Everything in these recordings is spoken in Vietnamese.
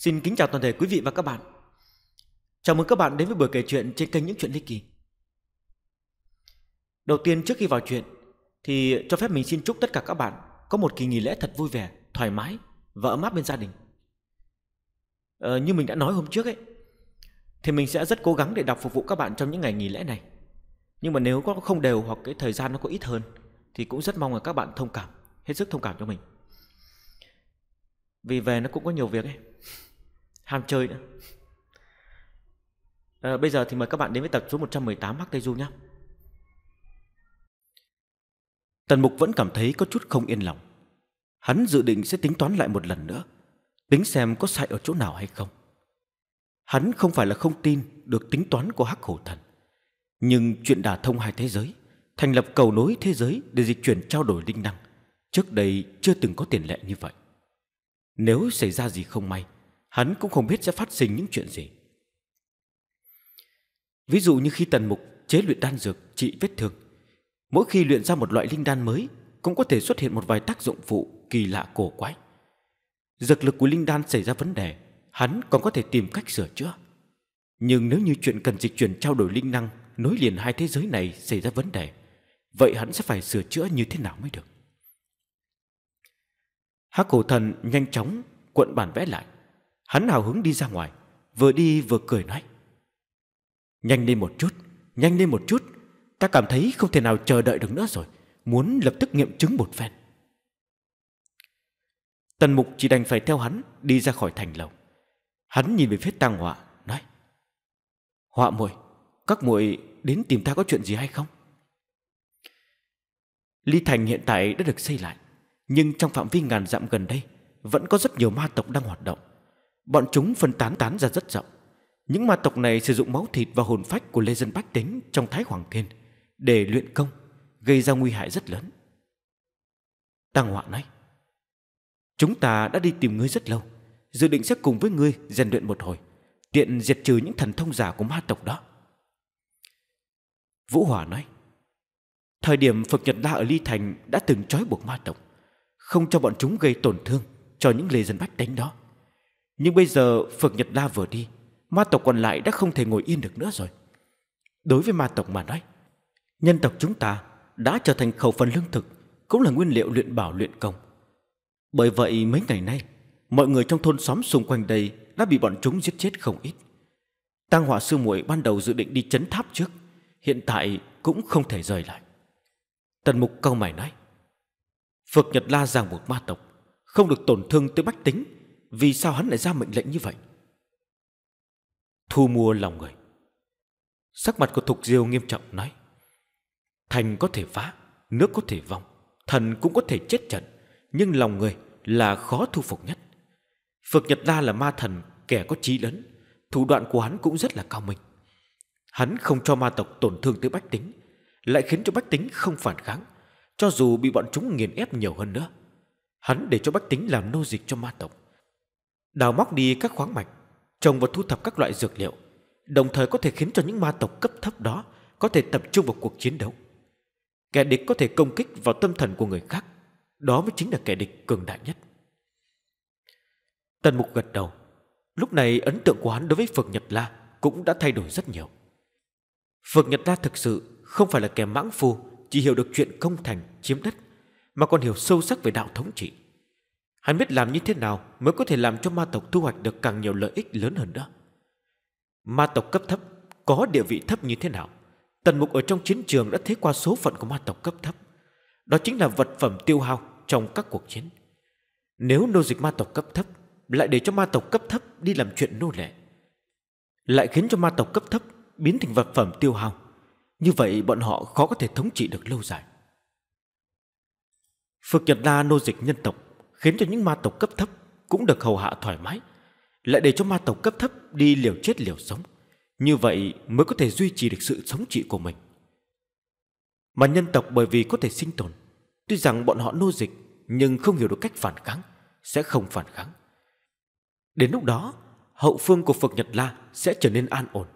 Xin kính chào toàn thể quý vị và các bạn. Chào mừng các bạn đến với buổi kể chuyện trên kênh Những Chuyện Ly Kỳ. Đầu tiên trước khi vào chuyện thì cho phép mình xin chúc tất cả các bạn có một kỳ nghỉ lễ thật vui vẻ, thoải mái và ấm áp bên gia đình. Ờ, như mình đã nói hôm trước ấy, thì mình sẽ rất cố gắng để đọc phục vụ các bạn trong những ngày nghỉ lễ này. Nhưng mà nếu có không đều hoặc cái thời gian nó có ít hơn thì cũng rất mong là các bạn thông cảm, hết sức thông cảm cho mình. Vì về nó cũng có nhiều việc ấy ham chơi nữa à, bây giờ thì mời các bạn đến với tập số 118 Hắc Tây Du nhé Tần Mục vẫn cảm thấy có chút không yên lòng Hắn dự định sẽ tính toán lại một lần nữa Tính xem có sai ở chỗ nào hay không Hắn không phải là không tin được tính toán của Hắc Hổ Thần Nhưng chuyện đả thông hai thế giới Thành lập cầu nối thế giới để dịch chuyển trao đổi linh năng Trước đây chưa từng có tiền lệ như vậy Nếu xảy ra gì không may hắn cũng không biết sẽ phát sinh những chuyện gì. Ví dụ như khi tần mục chế luyện đan dược trị vết thương, mỗi khi luyện ra một loại linh đan mới cũng có thể xuất hiện một vài tác dụng phụ kỳ lạ cổ quái. Dược lực của linh đan xảy ra vấn đề, hắn còn có thể tìm cách sửa chữa. Nhưng nếu như chuyện cần dịch chuyển trao đổi linh năng nối liền hai thế giới này xảy ra vấn đề, vậy hắn sẽ phải sửa chữa như thế nào mới được? Hắc cổ thần nhanh chóng cuộn bản vẽ lại, Hắn hào hứng đi ra ngoài, vừa đi vừa cười nói. Nhanh lên một chút, nhanh lên một chút, ta cảm thấy không thể nào chờ đợi được nữa rồi, muốn lập tức nghiệm chứng một phen. Tần mục chỉ đành phải theo hắn đi ra khỏi thành lầu. Hắn nhìn về phía tang họa, nói. Họa muội các muội đến tìm ta có chuyện gì hay không? Ly Thành hiện tại đã được xây lại, nhưng trong phạm vi ngàn dặm gần đây vẫn có rất nhiều ma tộc đang hoạt động. Bọn chúng phân tán tán ra rất rộng. Những ma tộc này sử dụng máu thịt và hồn phách của Lê Dân Bách Tính trong Thái Hoàng Thiên để luyện công, gây ra nguy hại rất lớn. Tăng Họa nói, Chúng ta đã đi tìm ngươi rất lâu, dự định sẽ cùng với ngươi rèn luyện một hồi, tiện diệt trừ những thần thông giả của ma tộc đó. Vũ Hỏa nói, Thời điểm Phật Nhật La ở Ly Thành đã từng trói buộc ma tộc, không cho bọn chúng gây tổn thương cho những lê dân bách đánh đó. Nhưng bây giờ Phượng Nhật La vừa đi, ma tộc còn lại đã không thể ngồi yên được nữa rồi. Đối với ma tộc mà nói, nhân tộc chúng ta đã trở thành khẩu phần lương thực, cũng là nguyên liệu luyện bảo luyện công. Bởi vậy mấy ngày nay, mọi người trong thôn xóm xung quanh đây đã bị bọn chúng giết chết không ít. Tăng hỏa sư muội ban đầu dự định đi chấn tháp trước, hiện tại cũng không thể rời lại. Tần mục câu mày nói, Phật Nhật La rằng một ma tộc, không được tổn thương tới bách tính vì sao hắn lại ra mệnh lệnh như vậy Thu mua lòng người Sắc mặt của Thục Diêu nghiêm trọng nói Thành có thể phá Nước có thể vong Thần cũng có thể chết trận Nhưng lòng người là khó thu phục nhất Phược Nhật La là ma thần Kẻ có trí lớn Thủ đoạn của hắn cũng rất là cao minh Hắn không cho ma tộc tổn thương tới bách tính Lại khiến cho bách tính không phản kháng Cho dù bị bọn chúng nghiền ép nhiều hơn nữa Hắn để cho bách tính làm nô dịch cho ma tộc đào móc đi các khoáng mạch, trồng và thu thập các loại dược liệu, đồng thời có thể khiến cho những ma tộc cấp thấp đó có thể tập trung vào cuộc chiến đấu. Kẻ địch có thể công kích vào tâm thần của người khác, đó mới chính là kẻ địch cường đại nhất. Tần Mục gật đầu, lúc này ấn tượng của hắn đối với phật Nhật La cũng đã thay đổi rất nhiều. phật Nhật La thực sự không phải là kẻ mãng phu, chỉ hiểu được chuyện công thành, chiếm đất, mà còn hiểu sâu sắc về đạo thống trị. Hắn biết làm như thế nào mới có thể làm cho ma tộc thu hoạch được càng nhiều lợi ích lớn hơn nữa. Ma tộc cấp thấp có địa vị thấp như thế nào? Tần mục ở trong chiến trường đã thấy qua số phận của ma tộc cấp thấp. Đó chính là vật phẩm tiêu hao trong các cuộc chiến. Nếu nô dịch ma tộc cấp thấp lại để cho ma tộc cấp thấp đi làm chuyện nô lệ, lại khiến cho ma tộc cấp thấp biến thành vật phẩm tiêu hao, như vậy bọn họ khó có thể thống trị được lâu dài. Phược Nhật La nô dịch nhân tộc khiến cho những ma tộc cấp thấp cũng được hầu hạ thoải mái, lại để cho ma tộc cấp thấp đi liều chết liều sống. Như vậy mới có thể duy trì được sự sống trị của mình. Mà nhân tộc bởi vì có thể sinh tồn, tuy rằng bọn họ nô dịch nhưng không hiểu được cách phản kháng, sẽ không phản kháng. Đến lúc đó, hậu phương của Phật Nhật La sẽ trở nên an ổn.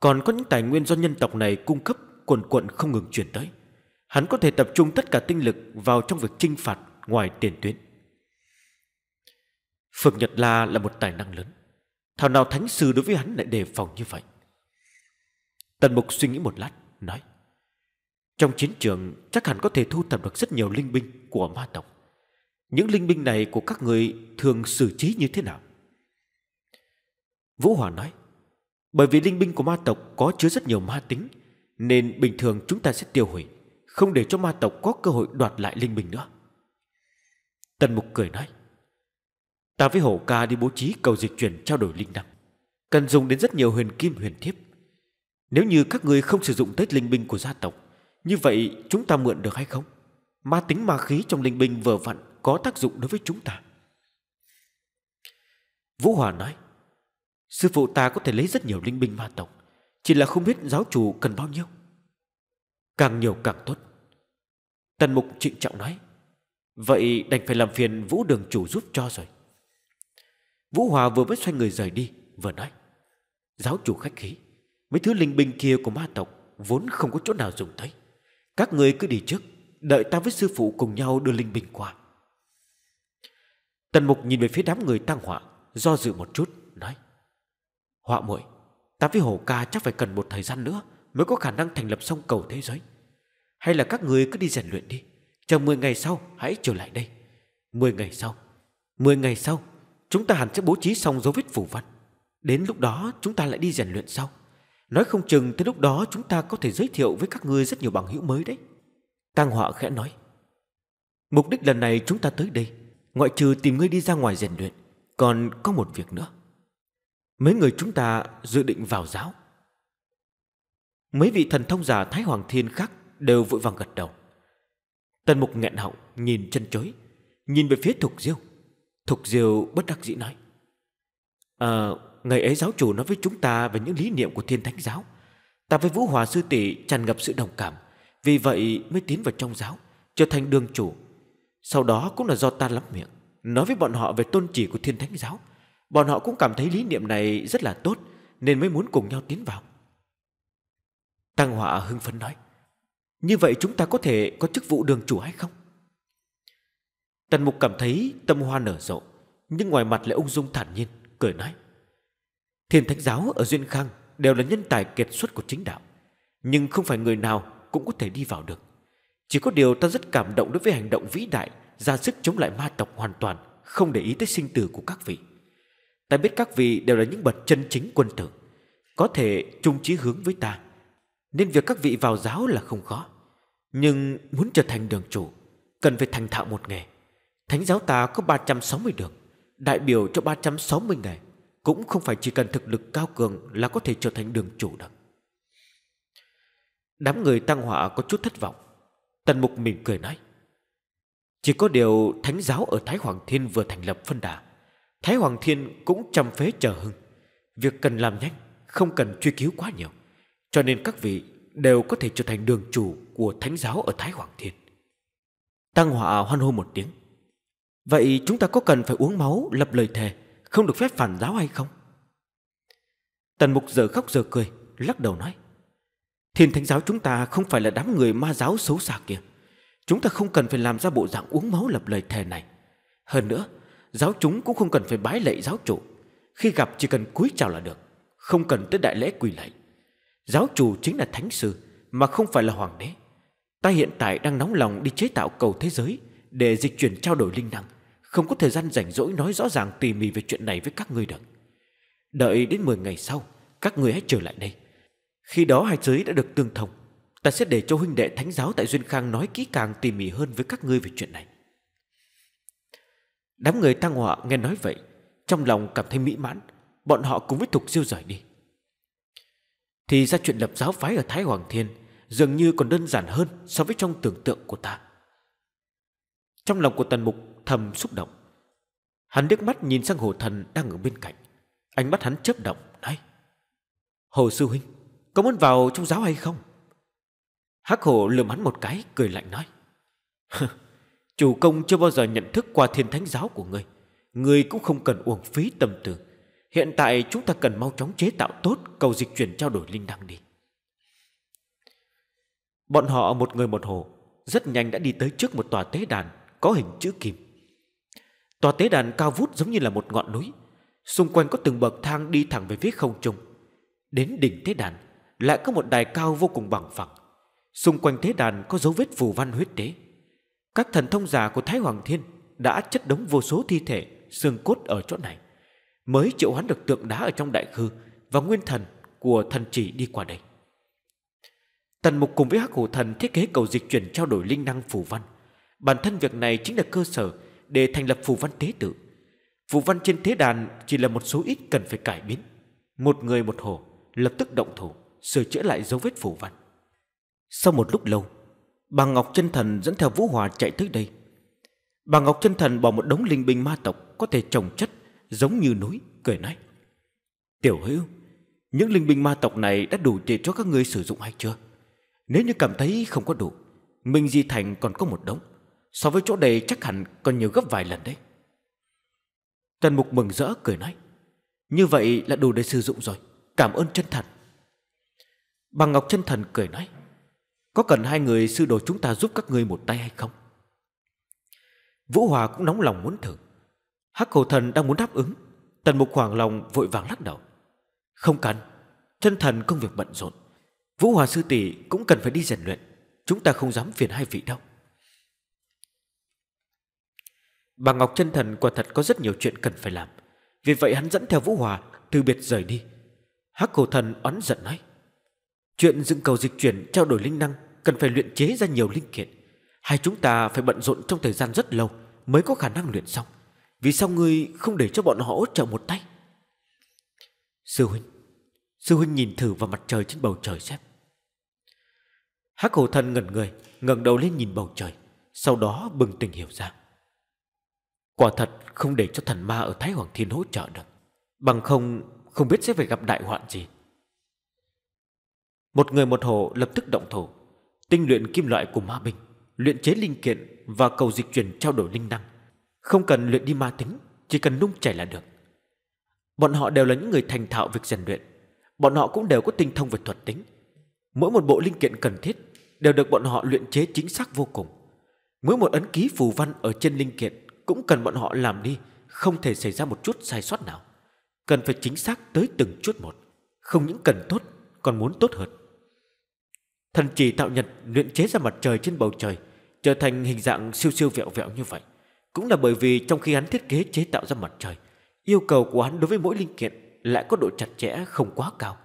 Còn có những tài nguyên do nhân tộc này cung cấp quần quận không ngừng chuyển tới. Hắn có thể tập trung tất cả tinh lực vào trong việc chinh phạt ngoài tiền tuyến. Phượng Nhật La là một tài năng lớn Thảo nào thánh sư đối với hắn lại đề phòng như vậy Tần Mục suy nghĩ một lát Nói Trong chiến trường chắc hẳn có thể thu thập được rất nhiều linh binh của ma tộc Những linh binh này của các người thường xử trí như thế nào Vũ Hòa nói Bởi vì linh binh của ma tộc có chứa rất nhiều ma tính Nên bình thường chúng ta sẽ tiêu hủy Không để cho ma tộc có cơ hội đoạt lại linh binh nữa Tần Mục cười nói Ta với hổ ca đi bố trí cầu dịch chuyển trao đổi linh năng Cần dùng đến rất nhiều huyền kim huyền thiếp Nếu như các người không sử dụng tết linh binh của gia tộc Như vậy chúng ta mượn được hay không? Ma tính ma khí trong linh binh vừa vặn Có tác dụng đối với chúng ta Vũ Hòa nói Sư phụ ta có thể lấy rất nhiều linh binh ma tộc Chỉ là không biết giáo chủ cần bao nhiêu Càng nhiều càng tốt Tần Mục trịnh trọng nói Vậy đành phải làm phiền Vũ Đường Chủ giúp cho rồi Vũ Hòa vừa mới xoay người rời đi Vừa nói Giáo chủ khách khí Mấy thứ linh binh kia của ma tộc Vốn không có chỗ nào dùng tới Các người cứ đi trước Đợi ta với sư phụ cùng nhau đưa linh binh qua Tần mục nhìn về phía đám người tăng họa Do dự một chút Nói Họa muội Ta với hổ ca chắc phải cần một thời gian nữa Mới có khả năng thành lập xong cầu thế giới Hay là các người cứ đi rèn luyện đi Chờ 10 ngày sau hãy trở lại đây 10 ngày sau 10 ngày sau Chúng ta hẳn sẽ bố trí xong dấu vết phủ văn Đến lúc đó chúng ta lại đi rèn luyện sau Nói không chừng tới lúc đó chúng ta có thể giới thiệu với các ngươi rất nhiều bằng hữu mới đấy Tăng họa khẽ nói Mục đích lần này chúng ta tới đây Ngoại trừ tìm ngươi đi ra ngoài rèn luyện Còn có một việc nữa Mấy người chúng ta dự định vào giáo Mấy vị thần thông giả Thái Hoàng Thiên khác Đều vội vàng gật đầu Tần mục nghẹn họng nhìn chân chối Nhìn về phía thục diêu Thục Diêu bất đắc dĩ nói. À, ngày ấy giáo chủ nói với chúng ta về những lý niệm của thiên thánh giáo. Ta với Vũ Hòa Sư Tỷ tràn ngập sự đồng cảm. Vì vậy mới tiến vào trong giáo, trở thành đường chủ. Sau đó cũng là do ta lắm miệng. Nói với bọn họ về tôn chỉ của thiên thánh giáo. Bọn họ cũng cảm thấy lý niệm này rất là tốt nên mới muốn cùng nhau tiến vào. Tăng Họa hưng phấn nói. Như vậy chúng ta có thể có chức vụ đường chủ hay không? Tần mục cảm thấy tâm hoa nở rộ Nhưng ngoài mặt lại ung dung thản nhiên Cười nói Thiên thánh giáo ở Duyên Khang Đều là nhân tài kiệt xuất của chính đạo Nhưng không phải người nào cũng có thể đi vào được Chỉ có điều ta rất cảm động đối với hành động vĩ đại Ra sức chống lại ma tộc hoàn toàn Không để ý tới sinh tử của các vị Ta biết các vị đều là những bậc chân chính quân tử Có thể chung chí hướng với ta Nên việc các vị vào giáo là không khó Nhưng muốn trở thành đường chủ Cần phải thành thạo một nghề Thánh giáo ta có 360 đường, đại biểu cho 360 ngày. Cũng không phải chỉ cần thực lực cao cường là có thể trở thành đường chủ được. Đám người tăng họa có chút thất vọng. Tần mục mỉm cười nói. Chỉ có điều thánh giáo ở Thái Hoàng Thiên vừa thành lập phân đà. Thái Hoàng Thiên cũng chăm phế chờ hưng. Việc cần làm nhanh, không cần truy cứu quá nhiều. Cho nên các vị đều có thể trở thành đường chủ của thánh giáo ở Thái Hoàng Thiên. Tăng Họa hoan hô một tiếng. Vậy chúng ta có cần phải uống máu lập lời thề Không được phép phản giáo hay không Tần mục giờ khóc giờ cười Lắc đầu nói Thiên thánh giáo chúng ta không phải là đám người ma giáo xấu xa kia Chúng ta không cần phải làm ra bộ dạng uống máu lập lời thề này Hơn nữa Giáo chúng cũng không cần phải bái lệ giáo chủ Khi gặp chỉ cần cúi chào là được Không cần tới đại lễ quỳ lạy Giáo chủ chính là thánh sư Mà không phải là hoàng đế Ta hiện tại đang nóng lòng đi chế tạo cầu thế giới Để dịch chuyển trao đổi linh năng không có thời gian rảnh rỗi nói rõ ràng tỉ mỉ về chuyện này với các ngươi được. Đợi đến 10 ngày sau, các ngươi hãy trở lại đây. Khi đó hai giới đã được tương thông, ta sẽ để cho huynh đệ thánh giáo tại Duyên Khang nói kỹ càng tỉ mỉ hơn với các ngươi về chuyện này. Đám người tăng họa nghe nói vậy, trong lòng cảm thấy mỹ mãn, bọn họ cùng với Thục siêu rời đi. Thì ra chuyện lập giáo phái ở Thái Hoàng Thiên dường như còn đơn giản hơn so với trong tưởng tượng của ta. Trong lòng của Tần Mục thầm xúc động. Hắn nước mắt nhìn sang hồ thần đang ở bên cạnh. Ánh mắt hắn chớp động, nói. Hồ sư huynh, có muốn vào trong giáo hay không? Hắc hồ lườm hắn một cái, cười lạnh nói. Chủ công chưa bao giờ nhận thức qua thiên thánh giáo của ngươi. Ngươi cũng không cần uổng phí tâm tư. Hiện tại chúng ta cần mau chóng chế tạo tốt cầu dịch chuyển trao đổi linh đăng đi. Bọn họ một người một hồ, rất nhanh đã đi tới trước một tòa tế đàn có hình chữ kim. Tòa tế đàn cao vút giống như là một ngọn núi Xung quanh có từng bậc thang đi thẳng về phía không trung Đến đỉnh tế đàn Lại có một đài cao vô cùng bằng phẳng Xung quanh tế đàn có dấu vết phù văn huyết tế Các thần thông giả của Thái Hoàng Thiên Đã chất đống vô số thi thể Xương cốt ở chỗ này Mới triệu hoán được tượng đá ở trong đại khư Và nguyên thần của thần chỉ đi qua đây Tần mục cùng với hắc hổ thần thiết kế cầu dịch chuyển trao đổi linh năng phù văn Bản thân việc này chính là cơ sở để thành lập phù văn tế tự. Phù văn trên thế đàn chỉ là một số ít cần phải cải biến. Một người một hồ lập tức động thủ, sửa chữa lại dấu vết phù văn. Sau một lúc lâu, bà Ngọc Chân Thần dẫn theo Vũ Hòa chạy tới đây. Bà Ngọc Chân Thần bỏ một đống linh binh ma tộc có thể trồng chất giống như núi, cười nói. Tiểu hữu, những linh binh ma tộc này đã đủ để cho các ngươi sử dụng hay chưa? Nếu như cảm thấy không có đủ, Minh Di Thành còn có một đống so với chỗ đây chắc hẳn còn nhiều gấp vài lần đấy. Tần mục mừng rỡ cười nói. Như vậy là đủ để sử dụng rồi. Cảm ơn chân thần. Bà Ngọc chân thần cười nói. Có cần hai người sư đồ chúng ta giúp các ngươi một tay hay không? Vũ Hòa cũng nóng lòng muốn thử. Hắc cầu thần đang muốn đáp ứng. Tần mục hoàng lòng vội vàng lắc đầu. Không cần. Chân thần công việc bận rộn. Vũ Hòa sư tỷ cũng cần phải đi rèn luyện. Chúng ta không dám phiền hai vị đâu. Bà Ngọc chân thần quả thật có rất nhiều chuyện cần phải làm. Vì vậy hắn dẫn theo Vũ Hòa, từ biệt rời đi. Hắc cổ thần oán giận nói. Chuyện dựng cầu dịch chuyển trao đổi linh năng cần phải luyện chế ra nhiều linh kiện. Hai chúng ta phải bận rộn trong thời gian rất lâu mới có khả năng luyện xong. Vì sao ngươi không để cho bọn họ hỗ trợ một tay? Sư huynh, sư huynh nhìn thử vào mặt trời trên bầu trời xem. Hắc hổ thần ngẩn người, ngẩng đầu lên nhìn bầu trời, sau đó bừng tỉnh hiểu ra. Quả thật không để cho thần ma ở Thái Hoàng Thiên hỗ trợ được Bằng không không biết sẽ phải gặp đại hoạn gì Một người một hồ lập tức động thổ, Tinh luyện kim loại của ma binh Luyện chế linh kiện và cầu dịch chuyển trao đổi linh năng Không cần luyện đi ma tính Chỉ cần nung chảy là được Bọn họ đều là những người thành thạo việc rèn luyện Bọn họ cũng đều có tinh thông về thuật tính Mỗi một bộ linh kiện cần thiết Đều được bọn họ luyện chế chính xác vô cùng Mỗi một ấn ký phù văn ở trên linh kiện cũng cần bọn họ làm đi, không thể xảy ra một chút sai sót nào. Cần phải chính xác tới từng chút một, không những cần tốt, còn muốn tốt hơn. Thần chỉ tạo nhật luyện chế ra mặt trời trên bầu trời, trở thành hình dạng siêu siêu vẹo vẹo như vậy. Cũng là bởi vì trong khi hắn thiết kế chế tạo ra mặt trời, yêu cầu của hắn đối với mỗi linh kiện lại có độ chặt chẽ không quá cao.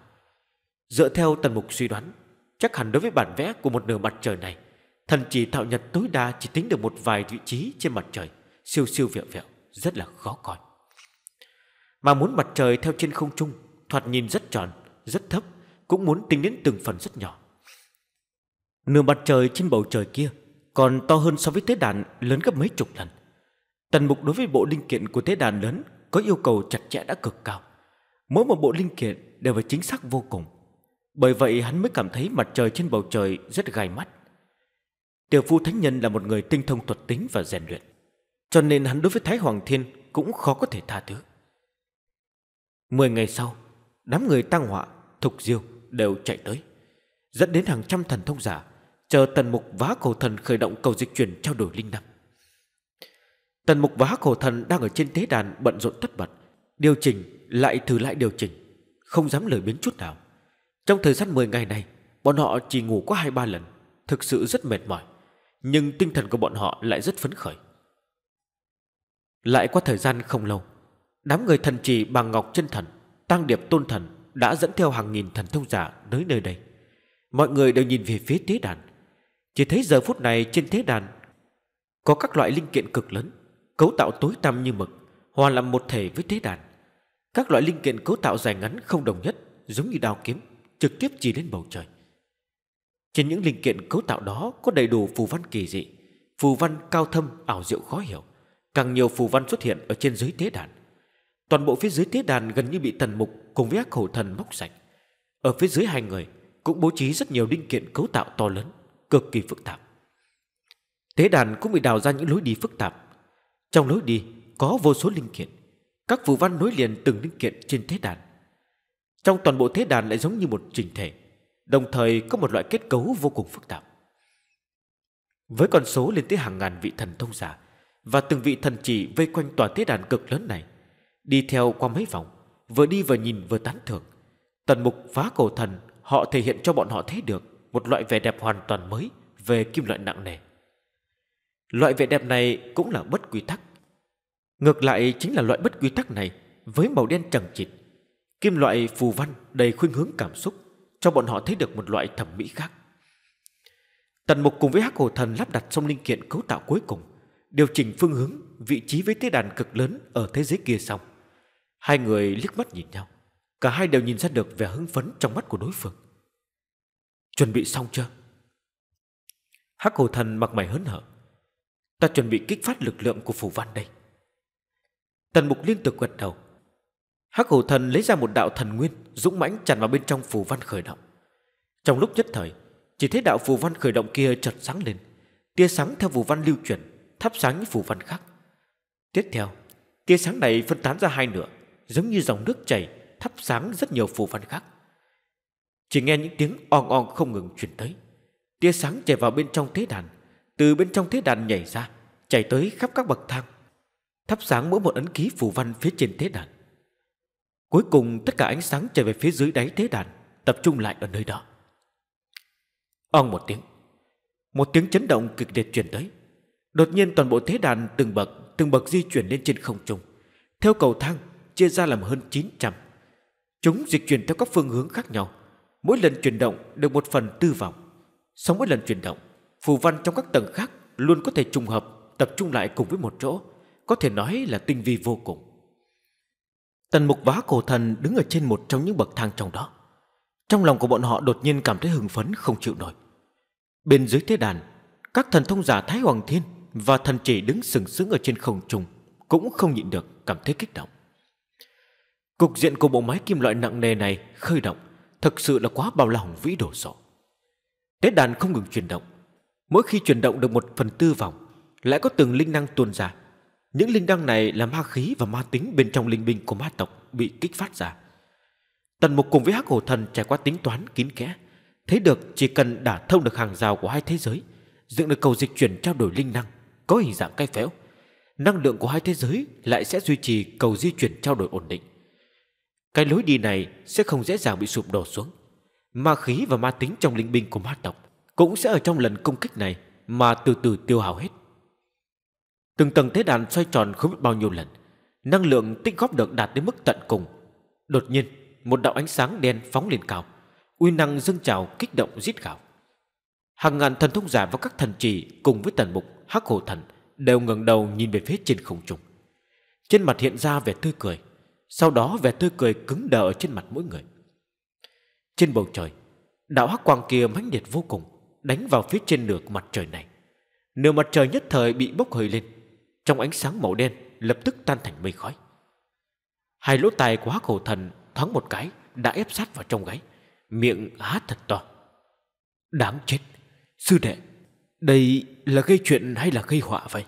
Dựa theo tần mục suy đoán, chắc hẳn đối với bản vẽ của một nửa mặt trời này, thần chỉ tạo nhật tối đa chỉ tính được một vài vị trí trên mặt trời – siêu siêu vẹo vẹo, rất là khó coi. Mà muốn mặt trời theo trên không trung, thoạt nhìn rất tròn, rất thấp, cũng muốn tính đến từng phần rất nhỏ. Nửa mặt trời trên bầu trời kia còn to hơn so với tế đàn lớn gấp mấy chục lần. Tần mục đối với bộ linh kiện của tế đàn lớn có yêu cầu chặt chẽ đã cực cao. Mỗi một bộ linh kiện đều phải chính xác vô cùng. Bởi vậy hắn mới cảm thấy mặt trời trên bầu trời rất gai mắt. Tiểu phu thánh nhân là một người tinh thông thuật tính và rèn luyện. Cho nên hắn đối với Thái Hoàng Thiên cũng khó có thể tha thứ. Mười ngày sau, đám người tăng họa, thục diêu đều chạy tới. Dẫn đến hàng trăm thần thông giả, chờ tần mục vá cổ thần khởi động cầu dịch chuyển trao đổi linh năng. Tần mục vá cổ thần đang ở trên thế đàn bận rộn tất bật, điều chỉnh lại thử lại điều chỉnh, không dám lời biến chút nào. Trong thời gian 10 ngày này, bọn họ chỉ ngủ có 2-3 lần, thực sự rất mệt mỏi, nhưng tinh thần của bọn họ lại rất phấn khởi. Lại qua thời gian không lâu Đám người thần trì bằng ngọc chân thần Tăng điệp tôn thần Đã dẫn theo hàng nghìn thần thông giả tới nơi đây Mọi người đều nhìn về phía tế đàn Chỉ thấy giờ phút này trên tế đàn Có các loại linh kiện cực lớn Cấu tạo tối tăm như mực Hòa làm một thể với tế đàn Các loại linh kiện cấu tạo dài ngắn không đồng nhất Giống như đao kiếm Trực tiếp chỉ đến bầu trời Trên những linh kiện cấu tạo đó Có đầy đủ phù văn kỳ dị Phù văn cao thâm ảo diệu khó hiểu Càng nhiều phù văn xuất hiện ở trên dưới tế đàn. Toàn bộ phía dưới tế đàn gần như bị tần mục cùng với ác khẩu thần móc sạch. Ở phía dưới hai người cũng bố trí rất nhiều linh kiện cấu tạo to lớn, cực kỳ phức tạp. Tế đàn cũng bị đào ra những lối đi phức tạp. Trong lối đi có vô số linh kiện. Các phù văn nối liền từng linh kiện trên thế đàn. Trong toàn bộ thế đàn lại giống như một trình thể, đồng thời có một loại kết cấu vô cùng phức tạp. Với con số lên tới hàng ngàn vị thần thông giả, và từng vị thần chỉ vây quanh tòa tế đàn cực lớn này, đi theo qua mấy vòng, vừa đi vừa nhìn vừa tán thưởng. Tần mục phá cổ thần, họ thể hiện cho bọn họ thấy được một loại vẻ đẹp hoàn toàn mới về kim loại nặng nề. Loại vẻ đẹp này cũng là bất quy tắc. Ngược lại chính là loại bất quy tắc này với màu đen trần trịt. Kim loại phù văn đầy khuynh hướng cảm xúc cho bọn họ thấy được một loại thẩm mỹ khác. Tần mục cùng với hắc hồ thần lắp đặt xong linh kiện cấu tạo cuối cùng điều chỉnh phương hướng, vị trí với tế đàn cực lớn ở thế giới kia xong. Hai người liếc mắt nhìn nhau. Cả hai đều nhìn ra được vẻ hưng phấn trong mắt của đối phương. Chuẩn bị xong chưa? Hắc hồ thần mặc mày hớn hở. Ta chuẩn bị kích phát lực lượng của phủ văn đây. Tần mục liên tục gật đầu. Hắc hồ thần lấy ra một đạo thần nguyên dũng mãnh tràn vào bên trong phù văn khởi động. Trong lúc nhất thời, chỉ thấy đạo phù văn khởi động kia chợt sáng lên, tia sáng theo phù văn lưu chuyển thắp sáng những phù văn khác. Tiếp theo, tia sáng này phân tán ra hai nửa, giống như dòng nước chảy, thắp sáng rất nhiều phù văn khác. Chỉ nghe những tiếng on on không ngừng truyền tới. Tia sáng chảy vào bên trong thế đàn, từ bên trong thế đàn nhảy ra, chảy tới khắp các bậc thang, thắp sáng mỗi một ấn ký phù văn phía trên thế đàn. Cuối cùng tất cả ánh sáng chảy về phía dưới đáy thế đàn, tập trung lại ở nơi đó. Ong một tiếng, một tiếng chấn động kịch liệt truyền tới. Đột nhiên toàn bộ thế đàn từng bậc, từng bậc di chuyển lên trên không trung. Theo cầu thang, chia ra làm hơn 900. Chúng dịch chuyển theo các phương hướng khác nhau. Mỗi lần chuyển động được một phần tư vọng Sau mỗi lần chuyển động, phù văn trong các tầng khác luôn có thể trùng hợp, tập trung lại cùng với một chỗ. Có thể nói là tinh vi vô cùng. Tần mục vá cổ thần đứng ở trên một trong những bậc thang trong đó. Trong lòng của bọn họ đột nhiên cảm thấy hưng phấn không chịu nổi. Bên dưới thế đàn, các thần thông giả Thái Hoàng Thiên và thần chỉ đứng sừng sững ở trên không trung cũng không nhịn được cảm thấy kích động. Cục diện của bộ máy kim loại nặng nề này khơi động thực sự là quá bao la hùng vĩ đồ sộ. Tế đàn không ngừng chuyển động. Mỗi khi chuyển động được một phần tư vòng lại có từng linh năng tuôn ra. Những linh năng này là ma khí và ma tính bên trong linh binh của ma tộc bị kích phát ra. Tần Mục cùng với Hắc Hổ Thần trải qua tính toán kín kẽ, thấy được chỉ cần đả thông được hàng rào của hai thế giới, dựng được cầu dịch chuyển trao đổi linh năng, có hình dạng cay phéo Năng lượng của hai thế giới lại sẽ duy trì cầu di chuyển trao đổi ổn định. Cái lối đi này sẽ không dễ dàng bị sụp đổ xuống. Ma khí và ma tính trong linh binh của ma tộc cũng sẽ ở trong lần công kích này mà từ từ tiêu hao hết. Từng tầng thế đàn xoay tròn không biết bao nhiêu lần, năng lượng tích góp được đạt đến mức tận cùng. Đột nhiên, một đạo ánh sáng đen phóng lên cao, uy năng dâng trào kích động rít gào. Hàng ngàn thần thông giả và các thần trì cùng với tần mục, hắc hồ thần đều ngẩng đầu nhìn về phía trên không trung. Trên mặt hiện ra vẻ tươi cười, sau đó vẻ tươi cười cứng đờ ở trên mặt mỗi người. Trên bầu trời, đạo hắc quang kia mãnh liệt vô cùng, đánh vào phía trên nửa mặt trời này. Nửa mặt trời nhất thời bị bốc hơi lên, trong ánh sáng màu đen lập tức tan thành mây khói. Hai lỗ tai của hắc hồ thần thoáng một cái đã ép sát vào trong gáy, miệng há thật to. Đáng chết! Sư đệ, đây là gây chuyện hay là gây họa vậy?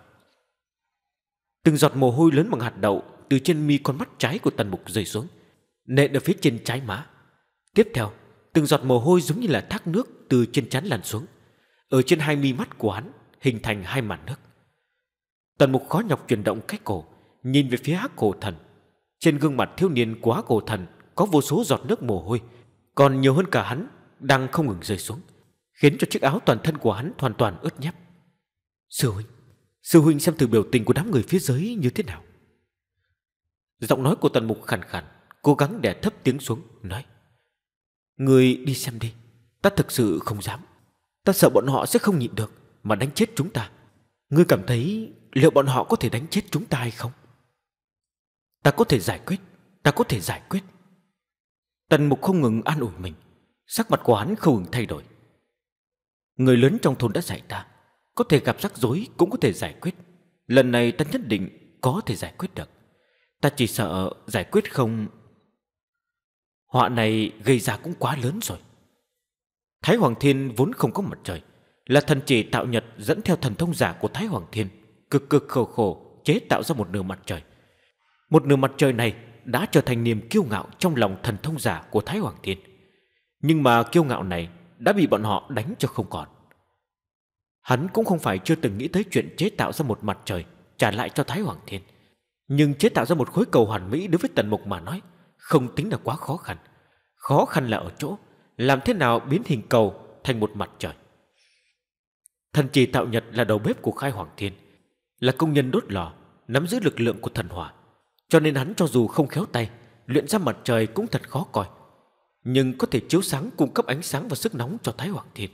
Từng giọt mồ hôi lớn bằng hạt đậu từ trên mi con mắt trái của tần mục rơi xuống, nện ở phía trên trái má. Tiếp theo, từng giọt mồ hôi giống như là thác nước từ trên chán lăn xuống. Ở trên hai mi mắt của hắn hình thành hai màn nước. Tần mục khó nhọc chuyển động cái cổ, nhìn về phía hắc cổ thần. Trên gương mặt thiếu niên quá cổ thần có vô số giọt nước mồ hôi, còn nhiều hơn cả hắn đang không ngừng rơi xuống khiến cho chiếc áo toàn thân của hắn hoàn toàn ướt nhấp. Sư huynh, sư huynh xem từ biểu tình của đám người phía dưới như thế nào. Giọng nói của tần mục khàn khàn, cố gắng để thấp tiếng xuống, nói. Người đi xem đi, ta thực sự không dám. Ta sợ bọn họ sẽ không nhịn được mà đánh chết chúng ta. Ngươi cảm thấy liệu bọn họ có thể đánh chết chúng ta hay không? Ta có thể giải quyết, ta có thể giải quyết. Tần mục không ngừng an ủi mình, sắc mặt của hắn không ngừng thay đổi. Người lớn trong thôn đã dạy ta Có thể gặp rắc rối cũng có thể giải quyết Lần này ta nhất định có thể giải quyết được Ta chỉ sợ giải quyết không Họa này gây ra cũng quá lớn rồi Thái Hoàng Thiên vốn không có mặt trời Là thần chỉ tạo nhật dẫn theo thần thông giả của Thái Hoàng Thiên Cực cực khổ khổ chế tạo ra một nửa mặt trời Một nửa mặt trời này đã trở thành niềm kiêu ngạo trong lòng thần thông giả của Thái Hoàng Thiên Nhưng mà kiêu ngạo này đã bị bọn họ đánh cho không còn. Hắn cũng không phải chưa từng nghĩ tới chuyện chế tạo ra một mặt trời trả lại cho Thái Hoàng Thiên. Nhưng chế tạo ra một khối cầu hoàn mỹ đối với Tần Mục mà nói không tính là quá khó khăn. Khó khăn là ở chỗ làm thế nào biến hình cầu thành một mặt trời. Thần trì tạo nhật là đầu bếp của Khai Hoàng Thiên, là công nhân đốt lò, nắm giữ lực lượng của thần hỏa. Cho nên hắn cho dù không khéo tay, luyện ra mặt trời cũng thật khó coi nhưng có thể chiếu sáng cung cấp ánh sáng và sức nóng cho Thái Hoàng Thiên.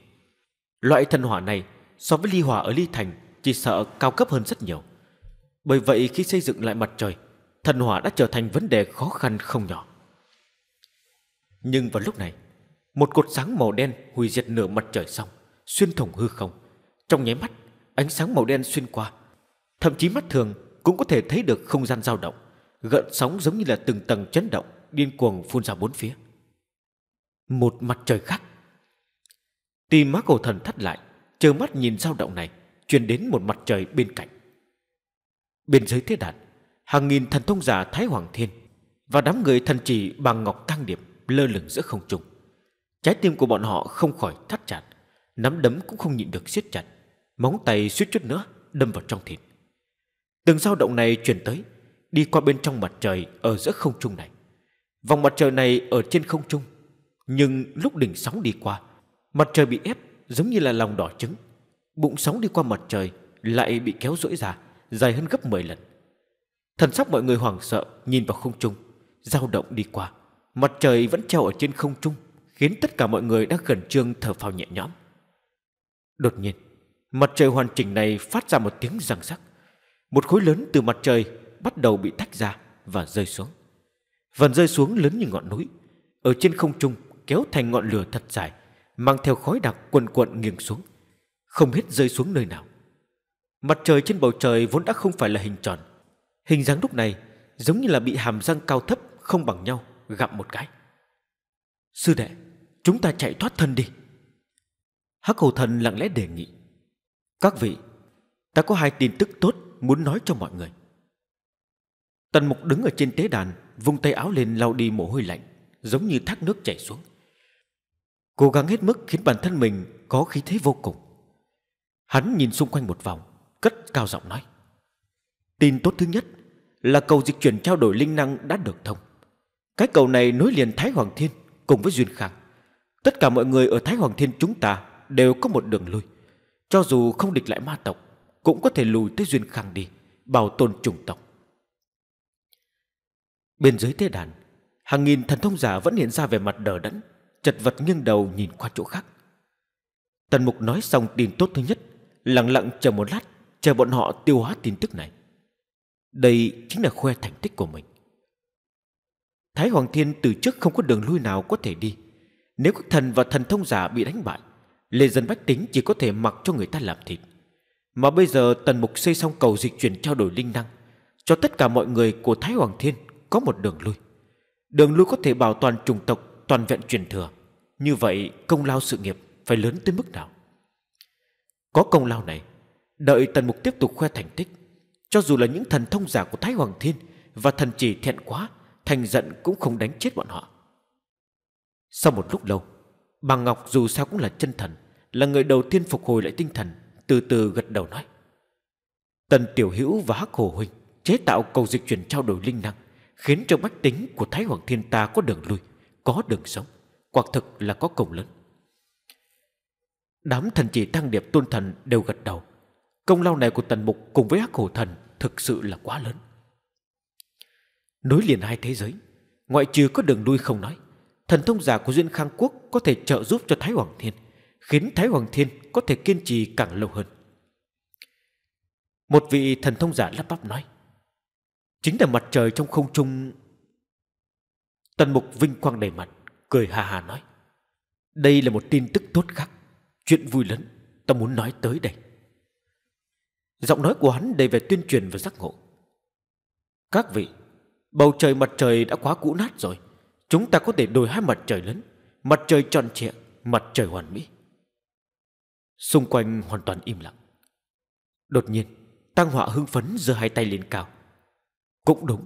Loại thần hỏa này so với ly hỏa ở Ly Thành chỉ sợ cao cấp hơn rất nhiều. Bởi vậy khi xây dựng lại mặt trời, thần hỏa đã trở thành vấn đề khó khăn không nhỏ. Nhưng vào lúc này, một cột sáng màu đen hủy diệt nửa mặt trời xong, xuyên thủng hư không. Trong nháy mắt, ánh sáng màu đen xuyên qua. Thậm chí mắt thường cũng có thể thấy được không gian dao động, gợn sóng giống như là từng tầng chấn động, điên cuồng phun ra bốn phía. Một mặt trời khác. Tim má cổ thần thắt lại, trơ mắt nhìn dao động này, truyền đến một mặt trời bên cạnh. Bên dưới thế đạn, hàng nghìn thần thông giả Thái Hoàng Thiên và đám người thần chỉ bằng ngọc tăng điểm lơ lửng giữa không trung. Trái tim của bọn họ không khỏi thắt chặt, nắm đấm cũng không nhịn được siết chặt, móng tay suýt chút nữa đâm vào trong thịt. Từng dao động này truyền tới, đi qua bên trong mặt trời ở giữa không trung này. Vòng mặt trời này ở trên không trung nhưng lúc đỉnh sóng đi qua Mặt trời bị ép giống như là lòng đỏ trứng Bụng sóng đi qua mặt trời Lại bị kéo rỗi ra Dài hơn gấp 10 lần Thần sắc mọi người hoảng sợ nhìn vào không trung dao động đi qua Mặt trời vẫn treo ở trên không trung Khiến tất cả mọi người đã khẩn trương thở phào nhẹ nhõm Đột nhiên Mặt trời hoàn chỉnh này phát ra một tiếng răng rắc Một khối lớn từ mặt trời Bắt đầu bị tách ra và rơi xuống Vần rơi xuống lớn như ngọn núi Ở trên không trung kéo thành ngọn lửa thật dài, mang theo khói đặc cuồn cuộn nghiêng xuống, không biết rơi xuống nơi nào. Mặt trời trên bầu trời vốn đã không phải là hình tròn, hình dáng lúc này giống như là bị hàm răng cao thấp không bằng nhau gặm một cái. Sư đệ, chúng ta chạy thoát thân đi. Hắc hầu thần lặng lẽ đề nghị. Các vị, ta có hai tin tức tốt muốn nói cho mọi người. Tần mục đứng ở trên tế đàn, vung tay áo lên lau đi mồ hôi lạnh, giống như thác nước chảy xuống cố gắng hết mức khiến bản thân mình có khí thế vô cùng. Hắn nhìn xung quanh một vòng, cất cao giọng nói. Tin tốt thứ nhất là cầu dịch chuyển trao đổi linh năng đã được thông. Cái cầu này nối liền Thái Hoàng Thiên cùng với Duyên Khang. Tất cả mọi người ở Thái Hoàng Thiên chúng ta đều có một đường lui. Cho dù không địch lại ma tộc, cũng có thể lùi tới Duyên Khang đi, bảo tồn chủng tộc. Bên dưới tế đàn, hàng nghìn thần thông giả vẫn hiện ra về mặt đờ đẫn, chật vật nghiêng đầu nhìn qua chỗ khác. Tần Mục nói xong tin tốt thứ nhất, lặng lặng chờ một lát, chờ bọn họ tiêu hóa tin tức này. Đây chính là khoe thành tích của mình. Thái Hoàng Thiên từ trước không có đường lui nào có thể đi. Nếu các thần và thần thông giả bị đánh bại, Lê Dân Bách Tính chỉ có thể mặc cho người ta làm thịt. Mà bây giờ Tần Mục xây xong cầu dịch chuyển trao đổi linh năng, cho tất cả mọi người của Thái Hoàng Thiên có một đường lui. Đường lui có thể bảo toàn chủng tộc toàn vẹn truyền thừa như vậy công lao sự nghiệp phải lớn tới mức nào có công lao này đợi tần mục tiếp tục khoe thành tích cho dù là những thần thông giả của thái hoàng thiên và thần chỉ thiện quá thành giận cũng không đánh chết bọn họ sau một lúc lâu bà ngọc dù sao cũng là chân thần là người đầu tiên phục hồi lại tinh thần từ từ gật đầu nói tần tiểu hữu và hắc hồ huynh chế tạo cầu dịch chuyển trao đổi linh năng khiến cho bách tính của thái hoàng thiên ta có đường lui có đường sống Quả thực là có công lớn Đám thần chỉ tăng điệp tôn thần đều gật đầu Công lao này của tần mục cùng với ác hồ thần Thực sự là quá lớn Nối liền hai thế giới Ngoại trừ có đường lui không nói Thần thông giả của Duyên Khang Quốc Có thể trợ giúp cho Thái Hoàng Thiên Khiến Thái Hoàng Thiên có thể kiên trì càng lâu hơn Một vị thần thông giả lắp bắp nói Chính là mặt trời trong không trung Tần mục vinh quang đầy mặt, cười hà hà nói. Đây là một tin tức tốt khác, chuyện vui lớn, ta muốn nói tới đây. Giọng nói của hắn đầy về tuyên truyền và giác ngộ. Các vị, bầu trời mặt trời đã quá cũ nát rồi. Chúng ta có thể đổi hai mặt trời lớn, mặt trời tròn trịa, mặt trời hoàn mỹ. Xung quanh hoàn toàn im lặng. Đột nhiên, Tăng Họa hưng phấn giơ hai tay lên cao. Cũng đúng,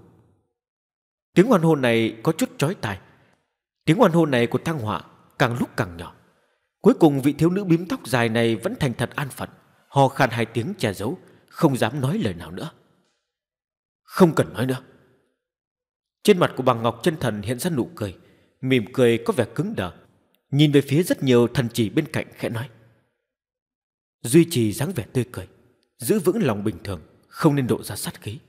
Tiếng hoàn hồn này có chút chói tai. Tiếng hoàn hồn này của Thăng Họa càng lúc càng nhỏ. Cuối cùng vị thiếu nữ bím tóc dài này vẫn thành thật an phận, hò khan hai tiếng che giấu, không dám nói lời nào nữa. Không cần nói nữa. Trên mặt của bằng Ngọc chân thần hiện ra nụ cười, mỉm cười có vẻ cứng đờ, nhìn về phía rất nhiều thần chỉ bên cạnh khẽ nói. Duy trì dáng vẻ tươi cười, giữ vững lòng bình thường, không nên độ ra sát khí.